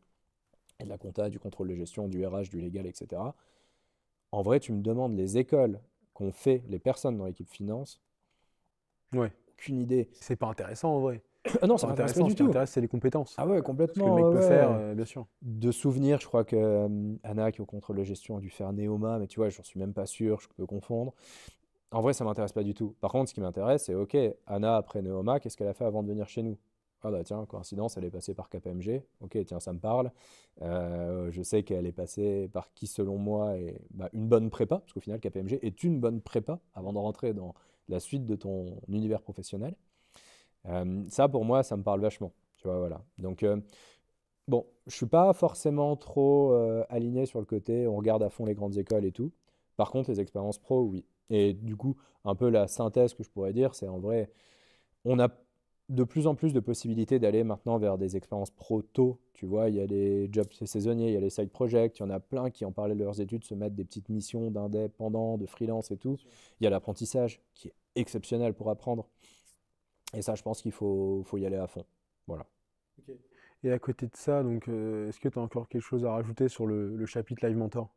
et de la compta, du contrôle de gestion, du RH, du légal, etc. En vrai, tu me demandes les écoles qu'ont fait les personnes dans l'équipe finance. Ouais. Aucune idée. C'est pas intéressant en vrai. Ah non, ça m'intéresse pas du tout. Ce qui m'intéresse, c'est les compétences. Ah ouais, complètement. que le faire, euh, bien sûr. De souvenir, je crois que euh, Anna, qui est au contrôle de gestion, a dû faire Neoma, mais tu vois, j'en suis même pas sûr, je peux confondre. En vrai, ça m'intéresse pas du tout. Par contre, ce qui m'intéresse, c'est OK, Anna, après Neoma, qu'est-ce qu'elle a fait avant de venir chez nous ah bah tiens, coïncidence, elle est passée par KPMG. Ok, tiens, ça me parle. Euh, je sais qu'elle est passée par qui, selon moi, est bah, une bonne prépa, parce qu'au final, KPMG est une bonne prépa avant de rentrer dans la suite de ton univers professionnel. Euh, ça, pour moi, ça me parle vachement. Tu vois, voilà. Donc, euh, bon, je suis pas forcément trop euh, aligné sur le côté on regarde à fond les grandes écoles et tout. Par contre, les expériences pro, oui. Et du coup, un peu la synthèse que je pourrais dire, c'est en vrai, on a de plus en plus de possibilités d'aller maintenant vers des expériences pro tôt. Tu vois, il y a les jobs saisonniers, il y a les side projects, il y en a plein qui, en parlent de leurs études, se mettent des petites missions d'indépendants, de freelance et tout. Il y a l'apprentissage qui est exceptionnel pour apprendre. Et ça, je pense qu'il faut, faut y aller à fond. Voilà. Et à côté de ça, donc, euh, est-ce que tu as encore quelque chose à rajouter sur le, chapitre Live Mentor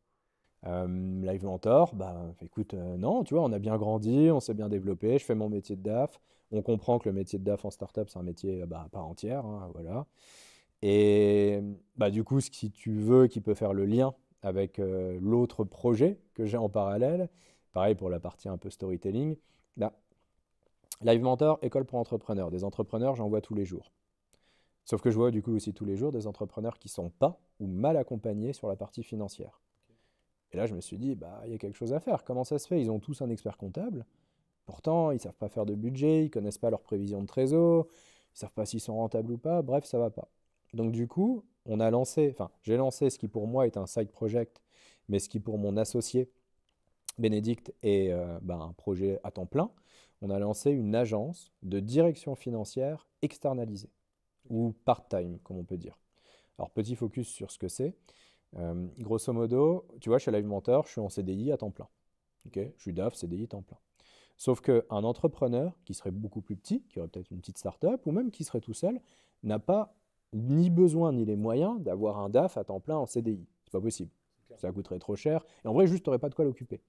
euh, Live Mentor, bah, écoute, euh, non, tu vois, on a bien grandi, on s'est bien développé, je fais mon métier de DAF, on comprend que le métier de DAF en startup, c'est un métier bah, à part entière, hein, voilà. Et bah, du coup, si tu veux, qui peut faire le lien avec l'autre projet que j'ai en parallèle, pareil pour la partie un peu storytelling, bah, Live Mentor, école pour entrepreneurs. Des entrepreneurs, j'en vois tous les jours. Sauf que je vois du coup aussi tous les jours des entrepreneurs qui sont pas ou mal accompagnés sur la partie financière. Et là, je me suis dit, bah, il y a quelque chose à faire. Comment ça se fait Ils ont tous un expert comptable. Pourtant, ils ne savent pas faire de budget, ils ne connaissent pas leurs prévisions de trésor, ils ne savent pas s'ils sont rentables ou pas. Bref, ça va pas. Donc du coup, on a lancé, enfin, j'ai lancé ce qui pour moi est un side project, mais ce qui pour mon associé Bénédicte est euh, bah, un projet à temps plein on a lancé une agence de direction financière externalisée, ou part-time, comme on peut dire. Alors, petit focus sur ce que c'est. Euh, grosso modo, tu vois, chez Live Mentor, je suis en CDI à temps plein. Okay je suis DAF, CDI temps plein. Sauf qu'un entrepreneur qui serait beaucoup plus petit, qui aurait peut-être une petite start-up, ou même qui serait tout seul, n'a pas ni besoin ni les moyens d'avoir un DAF à temps plein en CDI. C'est pas possible. Ça coûterait trop cher. Et en vrai, juste, tu n'aurais pas de quoi l'occuper.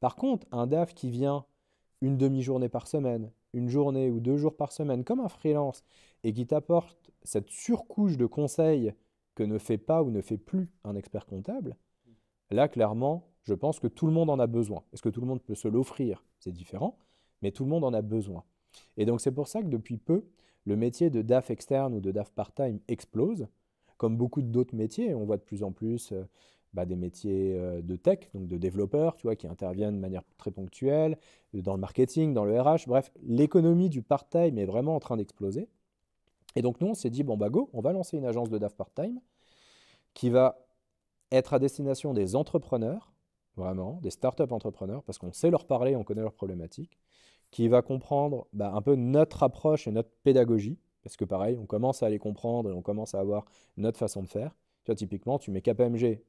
Par contre, un DAF qui vient une demi-journée par semaine, une journée ou deux jours par semaine, comme un freelance, et qui t'apporte cette surcouche de conseils que ne fait pas ou ne fait plus un expert comptable, là, clairement, je pense que tout le monde en a besoin. Est-ce que tout le monde peut se l'offrir C'est différent, mais tout le monde en a besoin. Et donc, c'est pour ça que depuis peu, le métier de DAF externe ou de DAF part-time explose, comme beaucoup d'autres métiers. On voit de plus en plus euh, bah, des métiers euh, de tech, donc de développeurs, tu vois, qui interviennent de manière très ponctuelle, euh, dans le marketing, dans le RH. Bref, l'économie du part-time est vraiment en train d'exploser. Et donc, nous, on s'est dit, bon, bah, go, on va lancer une agence de DAF part-time qui va être à destination des entrepreneurs, vraiment, des start-up entrepreneurs, parce qu'on sait leur parler, on connaît leurs problématiques, qui va comprendre bah, un peu notre approche et notre pédagogie, parce que pareil, on commence à les comprendre et on commence à avoir notre façon de faire. Tu vois, typiquement, tu mets KPMG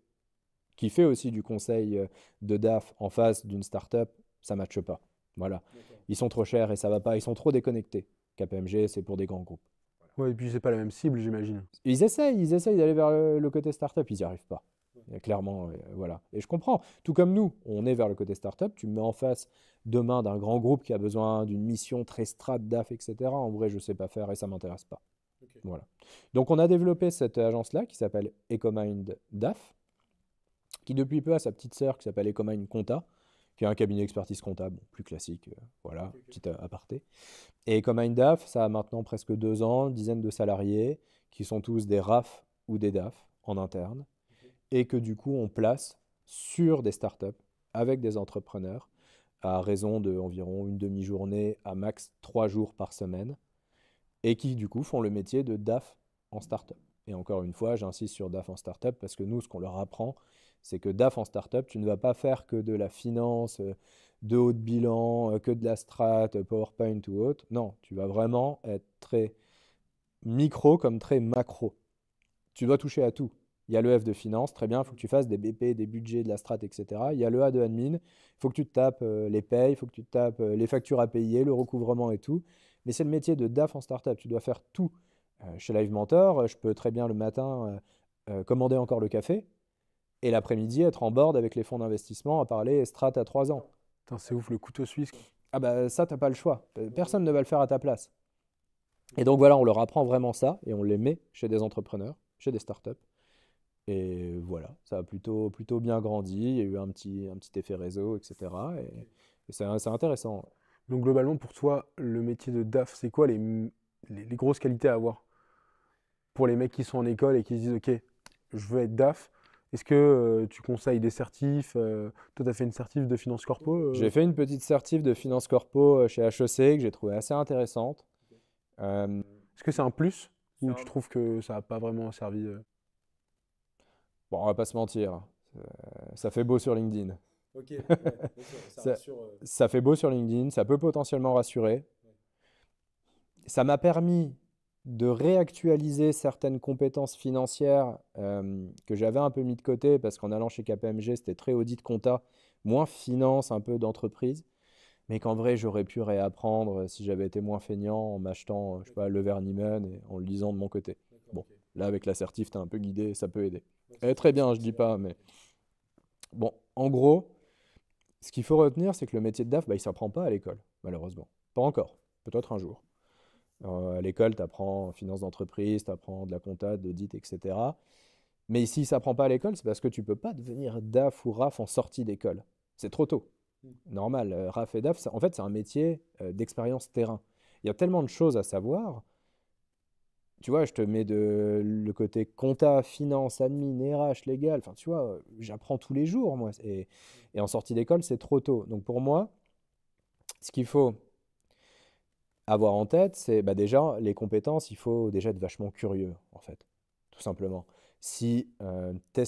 qui fait aussi du conseil euh, de DAF en face d'une start-up, ça ne matche pas. Voilà. Ils sont trop chers et ça va pas. Ils sont trop déconnectés. KPMG, c'est pour des grands groupes. Ouais, et puis c'est pas la même cible, j'imagine. Ils essayent, ils d'aller vers le, côté côté up ils n'y arrivent pas. Clairement, euh, voilà. Et je comprends. Tout comme nous, on est vers le côté start-up. Tu me mets en face demain d'un grand groupe qui a besoin d'une mission très strat, DAF, etc. En vrai, je ne sais pas faire et ça m'intéresse pas. Voilà. Donc on a développé cette agence là qui s'appelle Ecomind DAF qui depuis peu a sa petite sœur qui s'appelle Ecomine Compta, qui est un cabinet d'expertise comptable, plus classique, euh, voilà, petit aparté. Et Ecomine DAF, ça a maintenant presque deux ans, dizaines de salariés, qui sont tous des RAF ou des DAF en interne, et que du coup on place sur des startups avec des entrepreneurs à raison de environ une demi-journée à max trois jours par semaine, et qui du coup font le métier de DAF en startup. Et encore une fois, j'insiste sur DAF en startup parce que nous, ce qu'on leur apprend, c'est que DAF en startup, tu ne vas pas faire que de la finance, euh, de haut de bilan, euh, que de la strat, euh, PowerPoint ou autre. Non, tu vas vraiment être très micro comme très macro. Tu dois toucher à tout. Il y a le F de finance, très bien, il faut que tu fasses des BP, des budgets, de la strat, etc. Il y a le A de admin, il faut que tu te tapes les payes, il faut que tu tapes les factures à payer, le recouvrement et tout. Mais c'est le métier de DAF en startup, tu dois faire tout. chez Live Mentor, je peux très bien le matin commander encore le café, et l'après-midi être en board avec les fonds d'investissement à parler strat à 3 ans. C'est ouf le couteau suisse. Ah bah ça, t'as pas le choix. Euh, personne ne va le faire à ta place. Et donc voilà, on leur apprend vraiment ça et on les met chez des entrepreneurs, chez des startups. Et voilà, ça a plutôt, plutôt bien grandi. Il y a eu un petit, un petit effet réseau, etc. Et, c'est intéressant. Donc globalement, pour toi, le métier de DAF, c'est quoi les, les grosses qualités à avoir pour les mecs qui sont en école et qui se disent OK, je veux être DAF est-ce que euh, tu conseilles des certifs euh, Toi, tu as fait une certif de finance corpo euh? J'ai fait une petite certif de finance corpo chez HEC que j'ai trouvé assez intéressante. Est-ce que c'est un plus Ou tu trouves que ça n'a pas vraiment servi Bon, on va pas se mentir. ça fait beau sur LinkedIn. ça, fait beau sur LinkedIn, ça peut potentiellement rassurer. Ça m'a permis de réactualiser certaines compétences financières euh, que j'avais un peu mis de côté parce qu'en allant chez KPMG, c'était très audit compta, moins finance, un peu d'entreprise, mais qu'en vrai, j'aurais pu réapprendre euh, si j'avais été moins feignant en m'achetant, euh, je sais pas, le vernisman et en le lisant de mon côté. Bon, là, avec l'assertif, tu es un peu guidé, ça peut aider. et eh, très bien, je dis pas, mais... Bon, en gros, ce qu'il faut retenir, c'est que le métier de DAF, bah, il ne s'apprend pas à l'école, malheureusement. Pas encore, peut-être un jour. Euh, à l'école, tu apprends finance d'entreprise, tu apprends de la compta, d'audit, etc. Mais si ça prend pas à l'école, c'est parce que tu peux pas devenir DAF ou RAF en sortie d'école. C'est trop tôt. Mm. Normal, euh, RAF et DAF, en fait, c'est un métier euh, d'expérience terrain. Il y a tellement de choses à savoir. Tu vois, je te mets de le côté compta, finance, admin, RH, légal. Enfin, tu vois, j'apprends tous les jours, moi. Et, et en sortie d'école, c'est trop tôt. Donc pour moi, ce qu'il faut, avoir en tête, c'est bah déjà les compétences, il faut déjà être vachement curieux, en fait, tout simplement. Si euh, tu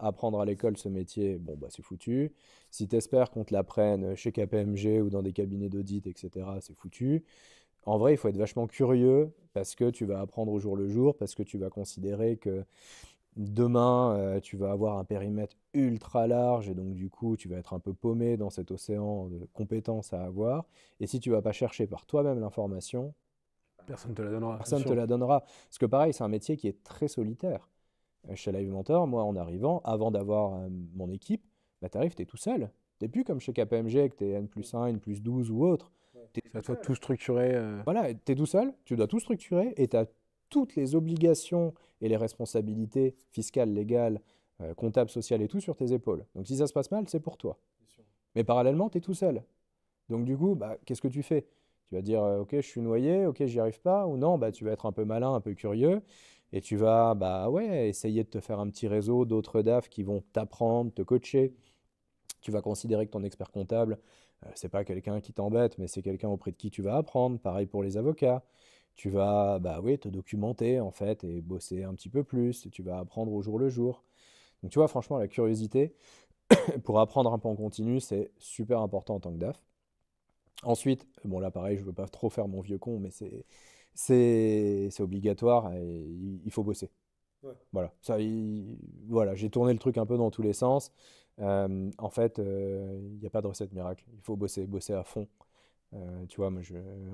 apprendre à l'école ce métier, bon, bah, c'est foutu. Si tu espères qu'on te l'apprenne chez KPMG ou dans des cabinets d'audit, etc., c'est foutu. En vrai, il faut être vachement curieux parce que tu vas apprendre au jour le jour, parce que tu vas considérer que Demain, euh, tu vas avoir un périmètre ultra large et donc du coup, tu vas être un peu paumé dans cet océan de compétences à avoir. Et si tu vas pas chercher par toi-même l'information, personne te la donnera. Personne te la donnera. Parce que pareil, c'est un métier qui est très solitaire. Euh, chez Live Mentor, moi, en arrivant, avant d'avoir euh, mon équipe, bah, tu arrives, tu es tout seul. Tu n'es plus comme chez KPMG, que tu es N plus 1, N plus 12 ou autre. Tu dois tout structurer. Voilà, tu es tout seul, tu dois tout structurer et tu as toutes les obligations et les responsabilités fiscales, légales, euh, comptables, sociales et tout sur tes épaules. Donc si ça se passe mal, c'est pour toi. Mais parallèlement, tu es tout seul. Donc du coup, bah, qu'est-ce que tu fais Tu vas dire, euh, ok, je suis noyé, ok, j'y arrive pas, ou non, bah, tu vas être un peu malin, un peu curieux, et tu vas, bah ouais, essayer de te faire un petit réseau d'autres DAF qui vont t'apprendre, te coacher. Tu vas considérer que ton expert comptable, euh, ce n'est pas quelqu'un qui t'embête, mais c'est quelqu'un auprès de qui tu vas apprendre. Pareil pour les avocats. Tu vas bah oui, te documenter en fait et bosser un petit peu plus, tu vas apprendre au jour le jour. Donc tu vois, franchement, la curiosité pour apprendre un peu en continu, c'est super important en tant que DAF. Ensuite, bon là pareil, je ne veux pas trop faire mon vieux con, mais c'est, c'est, obligatoire et il, faut bosser. Voilà, ça, voilà, j'ai tourné le truc un peu dans tous les sens. Euh, en fait, euh, il n'y a pas de recette miracle. Il faut bosser, bosser à fond. Euh, tu vois, moi,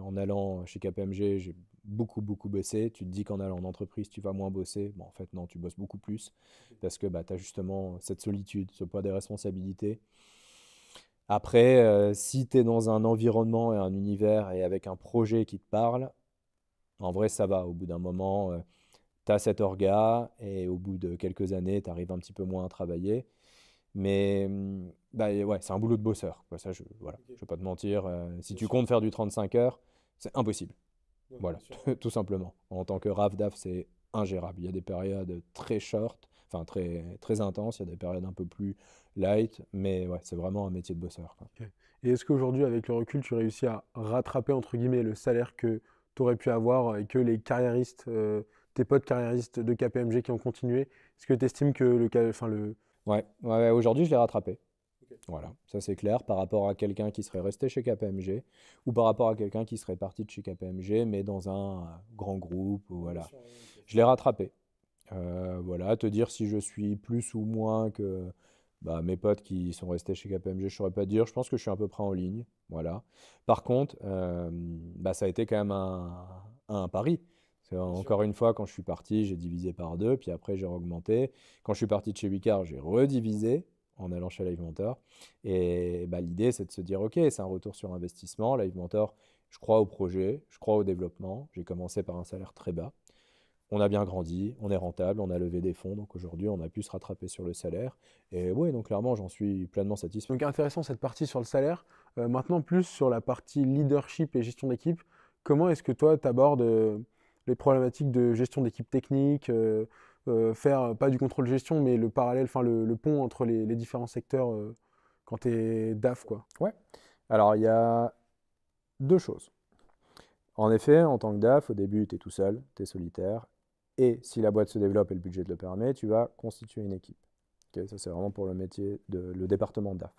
en allant chez KPMG, j'ai beaucoup, beaucoup bossé. Tu te dis qu'en allant en entreprise, tu vas moins bosser. Bon, en fait, non, tu bosses beaucoup plus parce que bah, tu as justement cette solitude, ce poids des responsabilités. Après, euh, si tu es dans un environnement et un univers et avec un projet qui te parle, en vrai, ça va. Au bout d'un moment, euh, tu as cet orga et au bout de quelques années, tu arrives un petit peu moins à travailler. Mais hum, bah, ouais, c'est un boulot de bosseur. Quoi. Bah, ça, je ne voilà, je vais pas te mentir. Euh, si tu comptes faire du 35 heures, c'est impossible. voilà, tout simplement. En tant que RAF, DAF, c'est ingérable. Il y a des périodes très short, enfin très, très intenses, il y a des périodes un peu plus light, mais ouais, c'est vraiment un métier de bosseur. Et est-ce qu'aujourd'hui, avec le recul, tu réussis à rattraper, entre guillemets, le salaire que tu aurais pu avoir et que les carriéristes, euh, tes potes carriéristes de KPMG qui ont continué, est-ce que tu estimes que le... Enfin, le... ouais, ouais aujourd'hui, je l'ai rattrapé. Voilà, ça c'est clair par rapport à quelqu'un qui serait resté chez KPMG ou par rapport à quelqu'un qui serait parti de chez KPMG mais dans un euh, grand groupe. Voilà. Je l'ai rattrapé. Euh, voilà, te dire si je suis plus ou moins que bah, mes potes qui sont restés chez KPMG, je ne saurais pas dire. Je pense que je suis à peu près en ligne. Voilà. Par contre, euh, bah, ça a été quand même un, un pari. Encore une fois, quand je suis parti, j'ai divisé par deux, puis après j'ai augmenté. Quand je suis parti de chez Wicard, j'ai redivisé en allant chez Live Mentor. Et bah, l'idée, c'est de se dire, OK, c'est un retour sur investissement. Live Mentor, je crois au projet, je crois au développement. J'ai commencé par un salaire très bas. On a bien grandi, on est rentable, on a levé des fonds, donc aujourd'hui on a pu se rattraper sur le salaire. Et oui, donc clairement j'en suis pleinement satisfait. Donc intéressant cette partie sur le salaire. Euh, maintenant plus sur la partie leadership et gestion d'équipe. Comment est-ce que toi tu abordes euh, les problématiques de gestion d'équipe technique, euh, euh, faire euh, pas du contrôle gestion, mais le parallèle, enfin le, pont entre les, différents secteurs euh, quand tu es DAF. Quoi. Ouais. Alors il y a deux choses. En effet, en tant que DAF, au début, tu es tout seul, tu es solitaire. Et si la boîte se développe et le budget te le permet, tu vas constituer une équipe. ça, c'est vraiment pour le métier, de, le département DAF.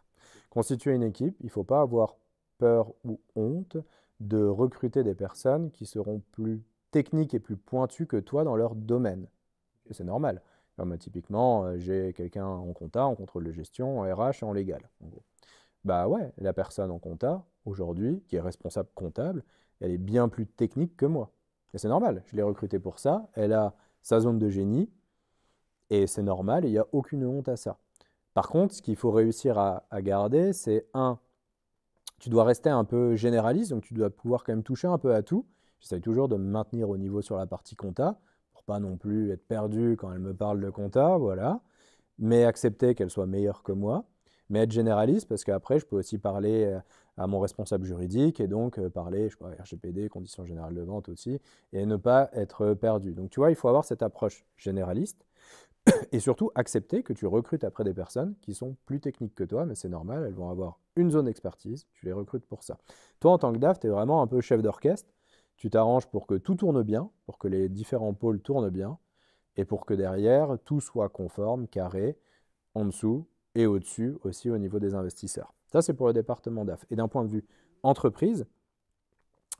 Constituer une équipe, il ne faut pas avoir peur ou honte de recruter des personnes qui seront plus techniques et plus pointues que toi dans leur domaine c'est normal. typiquement, euh, j'ai quelqu'un en compta, en contrôle de gestion, en RH en légal. Bah ouais, la personne en compta, aujourd'hui, qui est responsable comptable, elle est bien plus technique que moi. Et c'est normal, je l'ai recrutée pour ça, elle a sa zone de génie, et c'est normal, il n'y a aucune honte à ça. Par contre, ce qu'il faut réussir à, à garder, c'est un, tu dois rester un peu généraliste, donc tu dois pouvoir quand même toucher un peu à tout. J'essaie toujours de me maintenir au niveau sur la partie compta, pas non plus être perdu quand elle me parle de compta, voilà. Mais accepter qu'elle soit meilleure que moi, mais être généraliste parce qu'après, je peux aussi parler euh, à mon responsable juridique et donc euh, parler, je crois, RGPD, conditions générales de vente aussi, et ne pas être euh, perdu. Donc, tu vois, il faut avoir cette approche généraliste et surtout accepter que tu recrutes après des personnes qui sont plus techniques que toi, mais c'est normal, elles vont avoir une zone d'expertise tu les recrutes pour ça. Toi, en tant que DAF, tu es vraiment un peu chef d'orchestre tu t'arranges pour que tout tourne bien, pour que les différents pôles tournent bien, et pour que derrière, tout soit conforme, carré, en dessous et au-dessus aussi au niveau des investisseurs. Ça, c'est pour le département DAF. Et d'un point de vue entreprise,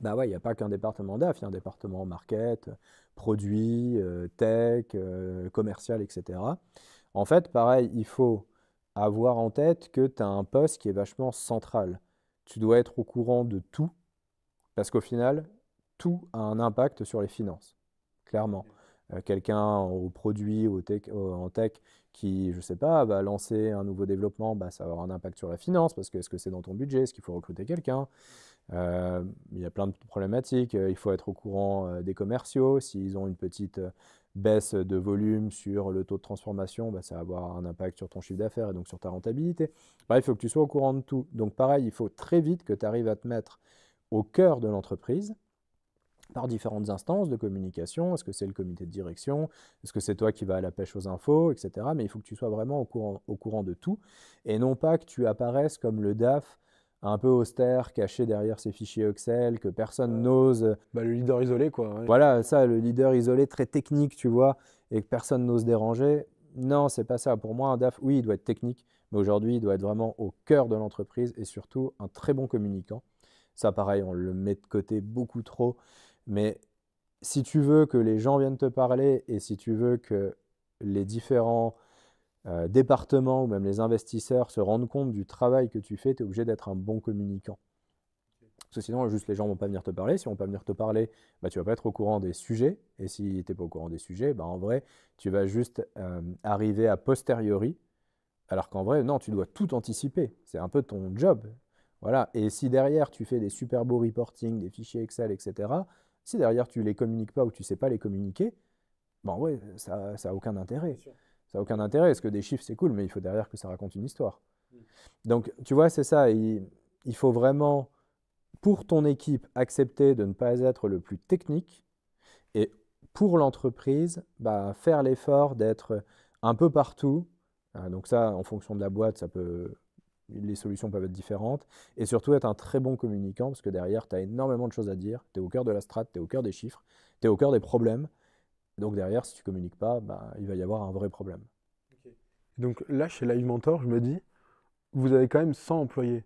bah ouais, il n'y a pas qu'un département DAF, il y a un département market, produits, euh, tech, euh, commercial, etc. En fait, pareil, il faut avoir en tête que tu as un poste qui est vachement central. Tu dois être au courant de tout, parce qu'au final, tout a un impact sur les finances, clairement. Euh, quelqu'un au produit, au en tech, qui, je ne sais pas, va lancer un nouveau développement, bah, ça va avoir un impact sur la finance, parce que est-ce que c'est dans ton budget, est-ce qu'il faut recruter quelqu'un euh, Il y a plein de problématiques, euh, il faut être au courant des commerciaux, s'ils ont une petite baisse de volume sur le taux de transformation, bah, ça va avoir un impact sur ton chiffre d'affaires et donc sur ta rentabilité. il faut que tu sois au courant de tout. Donc pareil, il faut très vite que tu arrives à te mettre au cœur de l'entreprise par différentes instances de communication. Est-ce que c'est le comité de direction Est-ce que c'est toi qui vas à la pêche aux infos, etc. Mais il faut que tu sois vraiment au courant, au courant de tout et non pas que tu apparaisses comme le DAF un peu austère, caché derrière ses fichiers Excel, que personne n'ose. Euh, bah, le leader isolé, quoi. Voilà, ça, le leader isolé très technique, tu vois, et que personne n'ose déranger. Non, c'est pas ça. Pour moi, un DAF, oui, il doit être technique, mais aujourd'hui, il doit être vraiment au cœur de l'entreprise et surtout un très bon communicant. Ça, pareil, on le met de côté beaucoup trop. Mais si tu veux que les gens viennent te parler et si tu veux que les différents euh, départements ou même les investisseurs se rendent compte du travail que tu fais, tu es obligé d'être un bon communicant. Parce que sinon, juste les gens ne vont pas venir te parler. Si on ne vont pas venir te parler, bah, tu ne vas pas être au courant des sujets. Et si tu n'es pas au courant des sujets, bah, en vrai, tu vas juste euh, arriver à posteriori. Alors qu'en vrai, non, tu dois tout anticiper. C'est un peu ton job. Voilà. Et si derrière, tu fais des super beaux reporting, des fichiers Excel, etc., si derrière tu les communiques pas ou tu sais pas les communiquer, ben ouais, ça, ça a aucun intérêt. Ça a aucun intérêt, parce que des chiffres c'est cool, mais il faut derrière que ça raconte une histoire. Mm. Donc tu vois, c'est ça. Il, faut vraiment, pour ton équipe, accepter de ne pas être le plus technique et pour l'entreprise, bah, faire l'effort d'être un peu partout. Euh, donc ça, en fonction de la boîte, ça peut les solutions peuvent être différentes, et surtout être un très bon communicant, parce que derrière, tu as énormément de choses à dire, tu es au cœur de la strate, tu es au cœur des chiffres, tu es au cœur des problèmes, donc derrière, si tu communiques pas, bah, il va y avoir un vrai problème. Donc là, chez Live Mentor, je me dis, vous avez quand même 100 employés,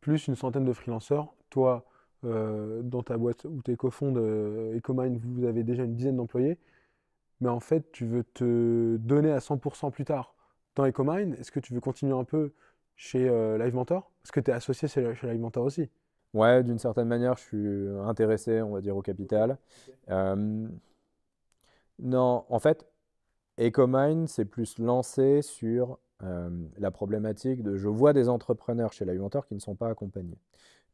plus une centaine de freelanceurs, toi, euh, dans ta boîte ou tu es cofonde euh, vous avez déjà une dizaine d'employés, mais en fait, tu veux te donner à 100% plus tard dans Ecomine. est-ce que tu veux continuer un peu chez euh, Live Mentor Parce que tu es associé chez, Live Mentor aussi. Ouais, d'une certaine manière, je suis intéressé, on va dire, au capital. Euh, non, en fait, EcoMine s'est plus lancé sur euh, la problématique de je vois des entrepreneurs chez Live Mentor qui ne sont pas accompagnés.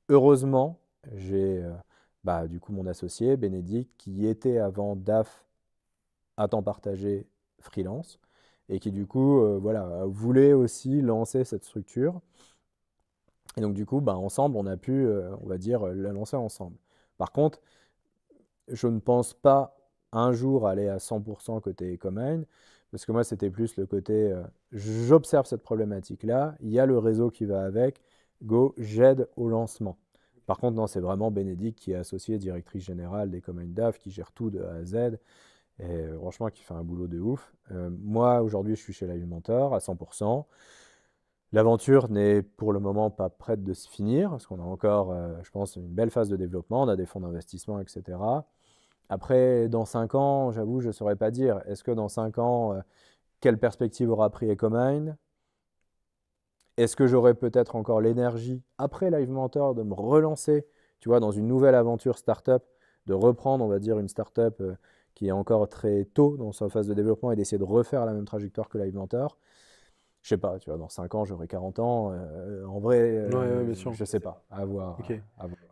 Heureusement, j'ai bah, du coup mon associé, Bénédicte, qui était avant DAF à temps partagé freelance, et qui du coup euh, voilà, voulait aussi lancer cette structure. Et donc du coup, bah, ensemble, on a pu, euh, on va dire, euh, la lancer ensemble. Par contre, je ne pense pas un jour aller à 100% côté Ecomine, parce que moi, c'était plus le côté, j'observe cette problématique-là, il y a le réseau qui va avec, go, j'aide au lancement. Par contre, non, c'est vraiment Bénédicte qui est associée directrice générale des DAF, qui gère tout de A à Z. Et euh, franchement, qui fait un boulot de ouf. Euh, moi, aujourd'hui, je suis chez Live Mentor à 100%. L'aventure n'est pour le moment pas prête de se finir, parce qu'on a encore, euh, je pense, une belle phase de développement, on a des fonds d'investissement, etc. Après, dans 5 ans, j'avoue, je ne saurais pas dire. Est-ce que dans 5 ans, quelle perspective aura pris Ecomine Est-ce que j'aurai peut-être encore l'énergie, après Live Mentor, de me relancer, tu vois, dans une nouvelle aventure startup, de reprendre, on va dire, une startup... up qui est encore très tôt dans sa phase de développement et d'essayer de refaire la même trajectoire que Live je sais pas, tu vois, dans 5 ans, j'aurai 40 ans. Euh, en vrai, je euh, ne je sais pas. À voir.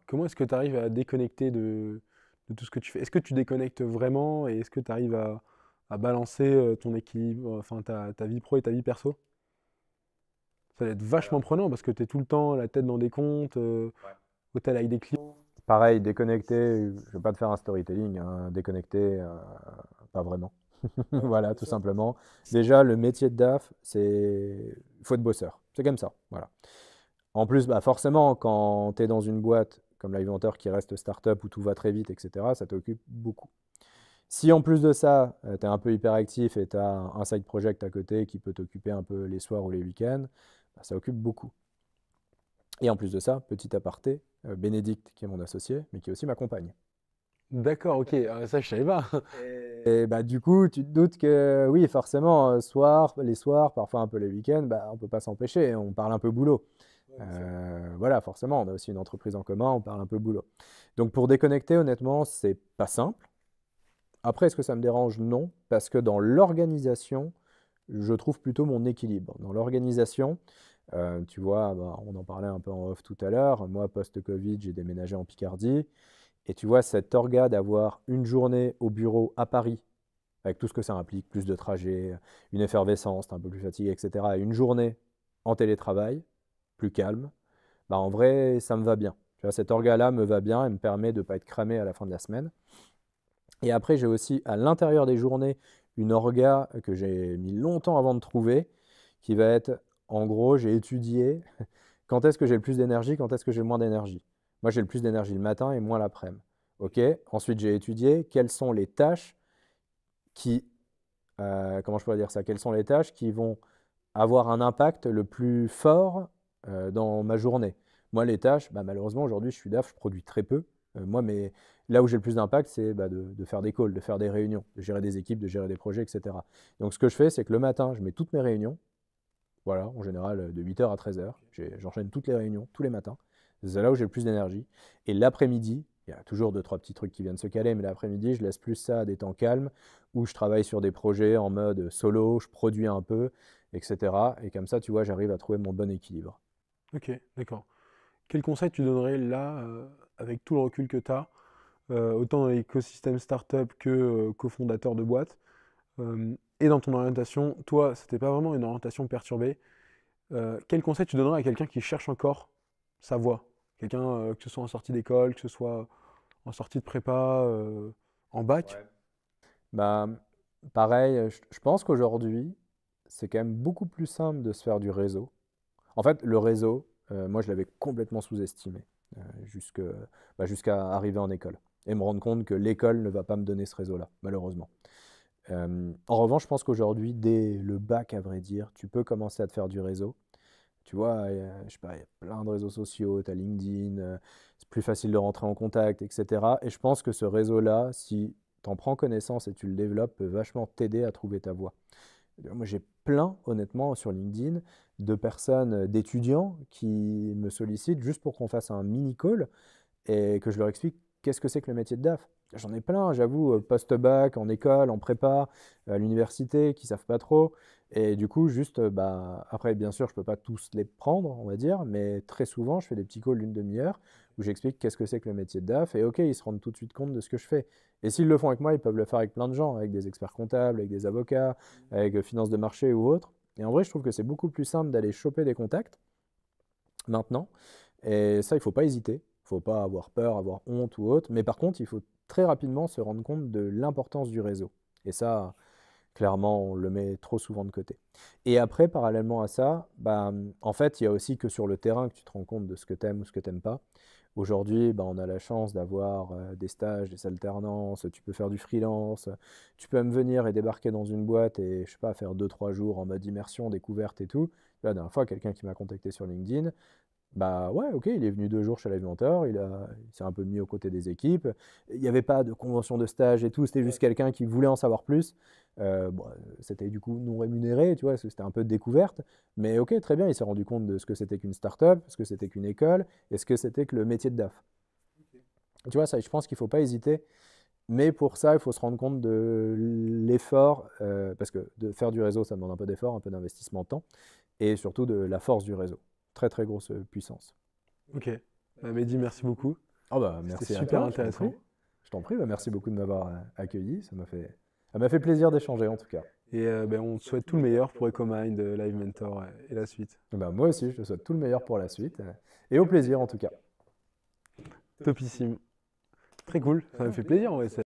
Comment est-ce que tu arrives à déconnecter de, tout ce que tu fais Est-ce que tu déconnectes vraiment et est-ce que tu arrives à, balancer euh, ton équilibre, enfin ta, vie pro et ta vie perso Ça va être vachement prenant parce que tu es tout le temps la tête dans des comptes, au hôtel avec des clients pareil, déconnecté, je ne veux pas te faire un storytelling, hein, déconnecté, euh, pas vraiment. voilà, tout simplement. Déjà, le métier de DAF, c'est faut être bosseur. C'est comme ça. Voilà. En plus, bah, forcément, quand tu es dans une boîte comme l'inventeur qui reste start-up où tout va très vite, etc., ça t'occupe beaucoup. Si en plus de ça, euh, tu es un peu hyperactif et tu as un side project à côté qui peut t'occuper un peu les soirs ou les week-ends, bah, ça occupe beaucoup. Et en plus de ça, petit aparté, euh, Bénédicte, qui est mon associé, mais qui est aussi ma compagne. D'accord, ok, ah, ça je savais pas. Et, bah, du coup, tu te doutes que oui, forcément, euh, soir, les soirs, parfois un peu les week-ends, bah, on peut pas s'empêcher, on parle un peu boulot. Euh, voilà, forcément, on a aussi une entreprise en commun, on parle un peu boulot. Donc pour déconnecter, honnêtement, c'est pas simple. Après, est-ce que ça me dérange Non, parce que dans l'organisation, je trouve plutôt mon équilibre. Dans l'organisation, euh, tu vois, bah, on en parlait un peu en off tout à l'heure. Moi, post-Covid, j'ai déménagé en Picardie. Et tu vois, cette orga d'avoir une journée au bureau à Paris, avec tout ce que ça implique, plus de trajets, une effervescence, un peu plus fatigué, etc. Et une journée en télétravail, plus calme, bah, en vrai, ça me va bien. Tu vois, cet orga-là me va bien et me permet de ne pas être cramé à la fin de la semaine. Et après, j'ai aussi à l'intérieur des journées une orga que j'ai mis longtemps avant de trouver, qui va être en gros, j'ai étudié quand est-ce que j'ai le plus d'énergie, quand est-ce que j'ai moins d'énergie. Moi, j'ai le plus d'énergie le matin et moins l'après-midi. Ok. Ensuite, j'ai étudié quelles sont les tâches qui, euh, comment je pourrais dire ça, quelles sont les tâches qui vont avoir un impact le plus fort euh, dans ma journée. Moi, les tâches, bah, malheureusement, aujourd'hui, je suis DAF, je produis très peu. Euh, moi, mais là où j'ai le plus d'impact, c'est bah, de, de, faire des calls, de faire des réunions, de gérer des équipes, de gérer des projets, etc. Donc, ce que je fais, c'est que le matin, je mets toutes mes réunions, voilà, en général euh, de 8h à 13h. J'enchaîne toutes les réunions, tous les matins. C'est là où j'ai le plus d'énergie. Et l'après-midi, il y a toujours deux, trois petits trucs qui viennent se caler, mais l'après-midi, je laisse plus ça à des temps calmes où je travaille sur des projets en mode solo, je produis un peu, etc. Et comme ça, tu vois, j'arrive à trouver mon bon équilibre. Ok, d'accord. Quel conseil tu donnerais là, euh, avec tout le recul que tu as, euh, autant dans l'écosystème startup que cofondateur de boîte, et dans ton orientation, toi, c'était pas vraiment une orientation perturbée. Euh, quel conseil tu donnerais à quelqu'un qui cherche encore sa voie Quelqu'un, euh, que ce soit en sortie d'école, que ce soit en sortie de prépa, euh, en bac bah, Pareil, je pense qu'aujourd'hui, c'est quand même beaucoup plus simple de se faire du réseau. En fait, le réseau, moi, je l'avais complètement sous-estimé bah, jusqu'à arriver en école et me rendre compte que l'école ne va pas me donner ce réseau-là, malheureusement en revanche, je pense qu'aujourd'hui, dès le bac, à vrai dire, tu peux commencer à te faire du réseau. Tu vois, il y a, je sais plein de réseaux sociaux, tu as LinkedIn, c'est plus facile de rentrer en contact, etc. Et je pense que ce réseau-là, si tu en prends connaissance et tu le développes, peut vachement t'aider à trouver ta voie. Moi, j'ai plein, honnêtement, sur LinkedIn, de personnes, d'étudiants qui me sollicitent juste pour qu'on fasse un mini call et que je leur explique qu'est-ce que c'est que le métier de DAF. J'en ai plein, j'avoue, euh, post-bac, en école, en prépa, à l'université, qui savent pas trop. Et du coup, juste, euh, bah, après, bien sûr, je peux pas tous les prendre, on va dire, mais très souvent, je fais des petits calls d'une demi-heure où j'explique qu'est-ce que c'est que le métier de DAF. Et OK, ils se rendent tout de suite compte de ce que je fais. Et s'ils le font avec moi, ils peuvent le faire avec plein de gens, avec des experts comptables, avec des avocats, mmh. avec euh, finance de marché ou autre. Et en vrai, je trouve que c'est beaucoup plus simple d'aller choper des contacts maintenant. Et ça, il ne faut pas hésiter faut pas avoir peur, avoir honte ou autre. Mais par contre, il faut très rapidement se rendre compte de l'importance du réseau. Et ça, clairement, on le met trop souvent de côté. Et après, parallèlement à ça, bah, en fait, il y a aussi que sur le terrain que tu te rends compte de ce que tu aimes ou ce que tu n'aimes pas. Aujourd'hui, bah, on a la chance d'avoir euh, des stages, des alternances, tu peux faire du freelance, tu peux même venir et débarquer dans une boîte et, je sais pas, faire 2-3 jours en mode immersion, découverte et tout. La dernière fois, quelqu'un qui m'a contacté sur LinkedIn, bah ouais, ok, il est venu deux jours chez l'aventeur il, a, il s'est un peu mis aux côtés des équipes. Il n'y avait pas de convention de stage et tout, c'était juste quelqu'un qui voulait en savoir plus. Euh, c'était du coup non rémunéré, tu vois, c'était un peu de découverte. Mais ok, très bien, il s'est rendu compte de ce que c'était qu'une start-up, ce que c'était qu'une école et ce que c'était que le métier de DAF. Tu vois, ça, je pense qu'il ne faut pas hésiter. Mais pour ça, il faut se rendre compte de l'effort, euh, parce que de faire du réseau, ça demande un peu d'effort, un peu d'investissement de temps, et surtout de la force du réseau très très grosse euh, puissance. Ok. Bah, Mehdi, merci beaucoup. Oh bah, merci super intéressant. Je t'en prie, bah, merci beaucoup de m'avoir euh, accueilli. Ça m'a fait, m'a fait plaisir d'échanger en tout cas. Et ben on te souhaite tout le meilleur pour EcoMind, Live Mentor et la suite. Ben moi aussi, je te souhaite tout le meilleur pour la suite. Et au plaisir en tout cas. Topissime. Très cool, ça m'a fait plaisir en vrai.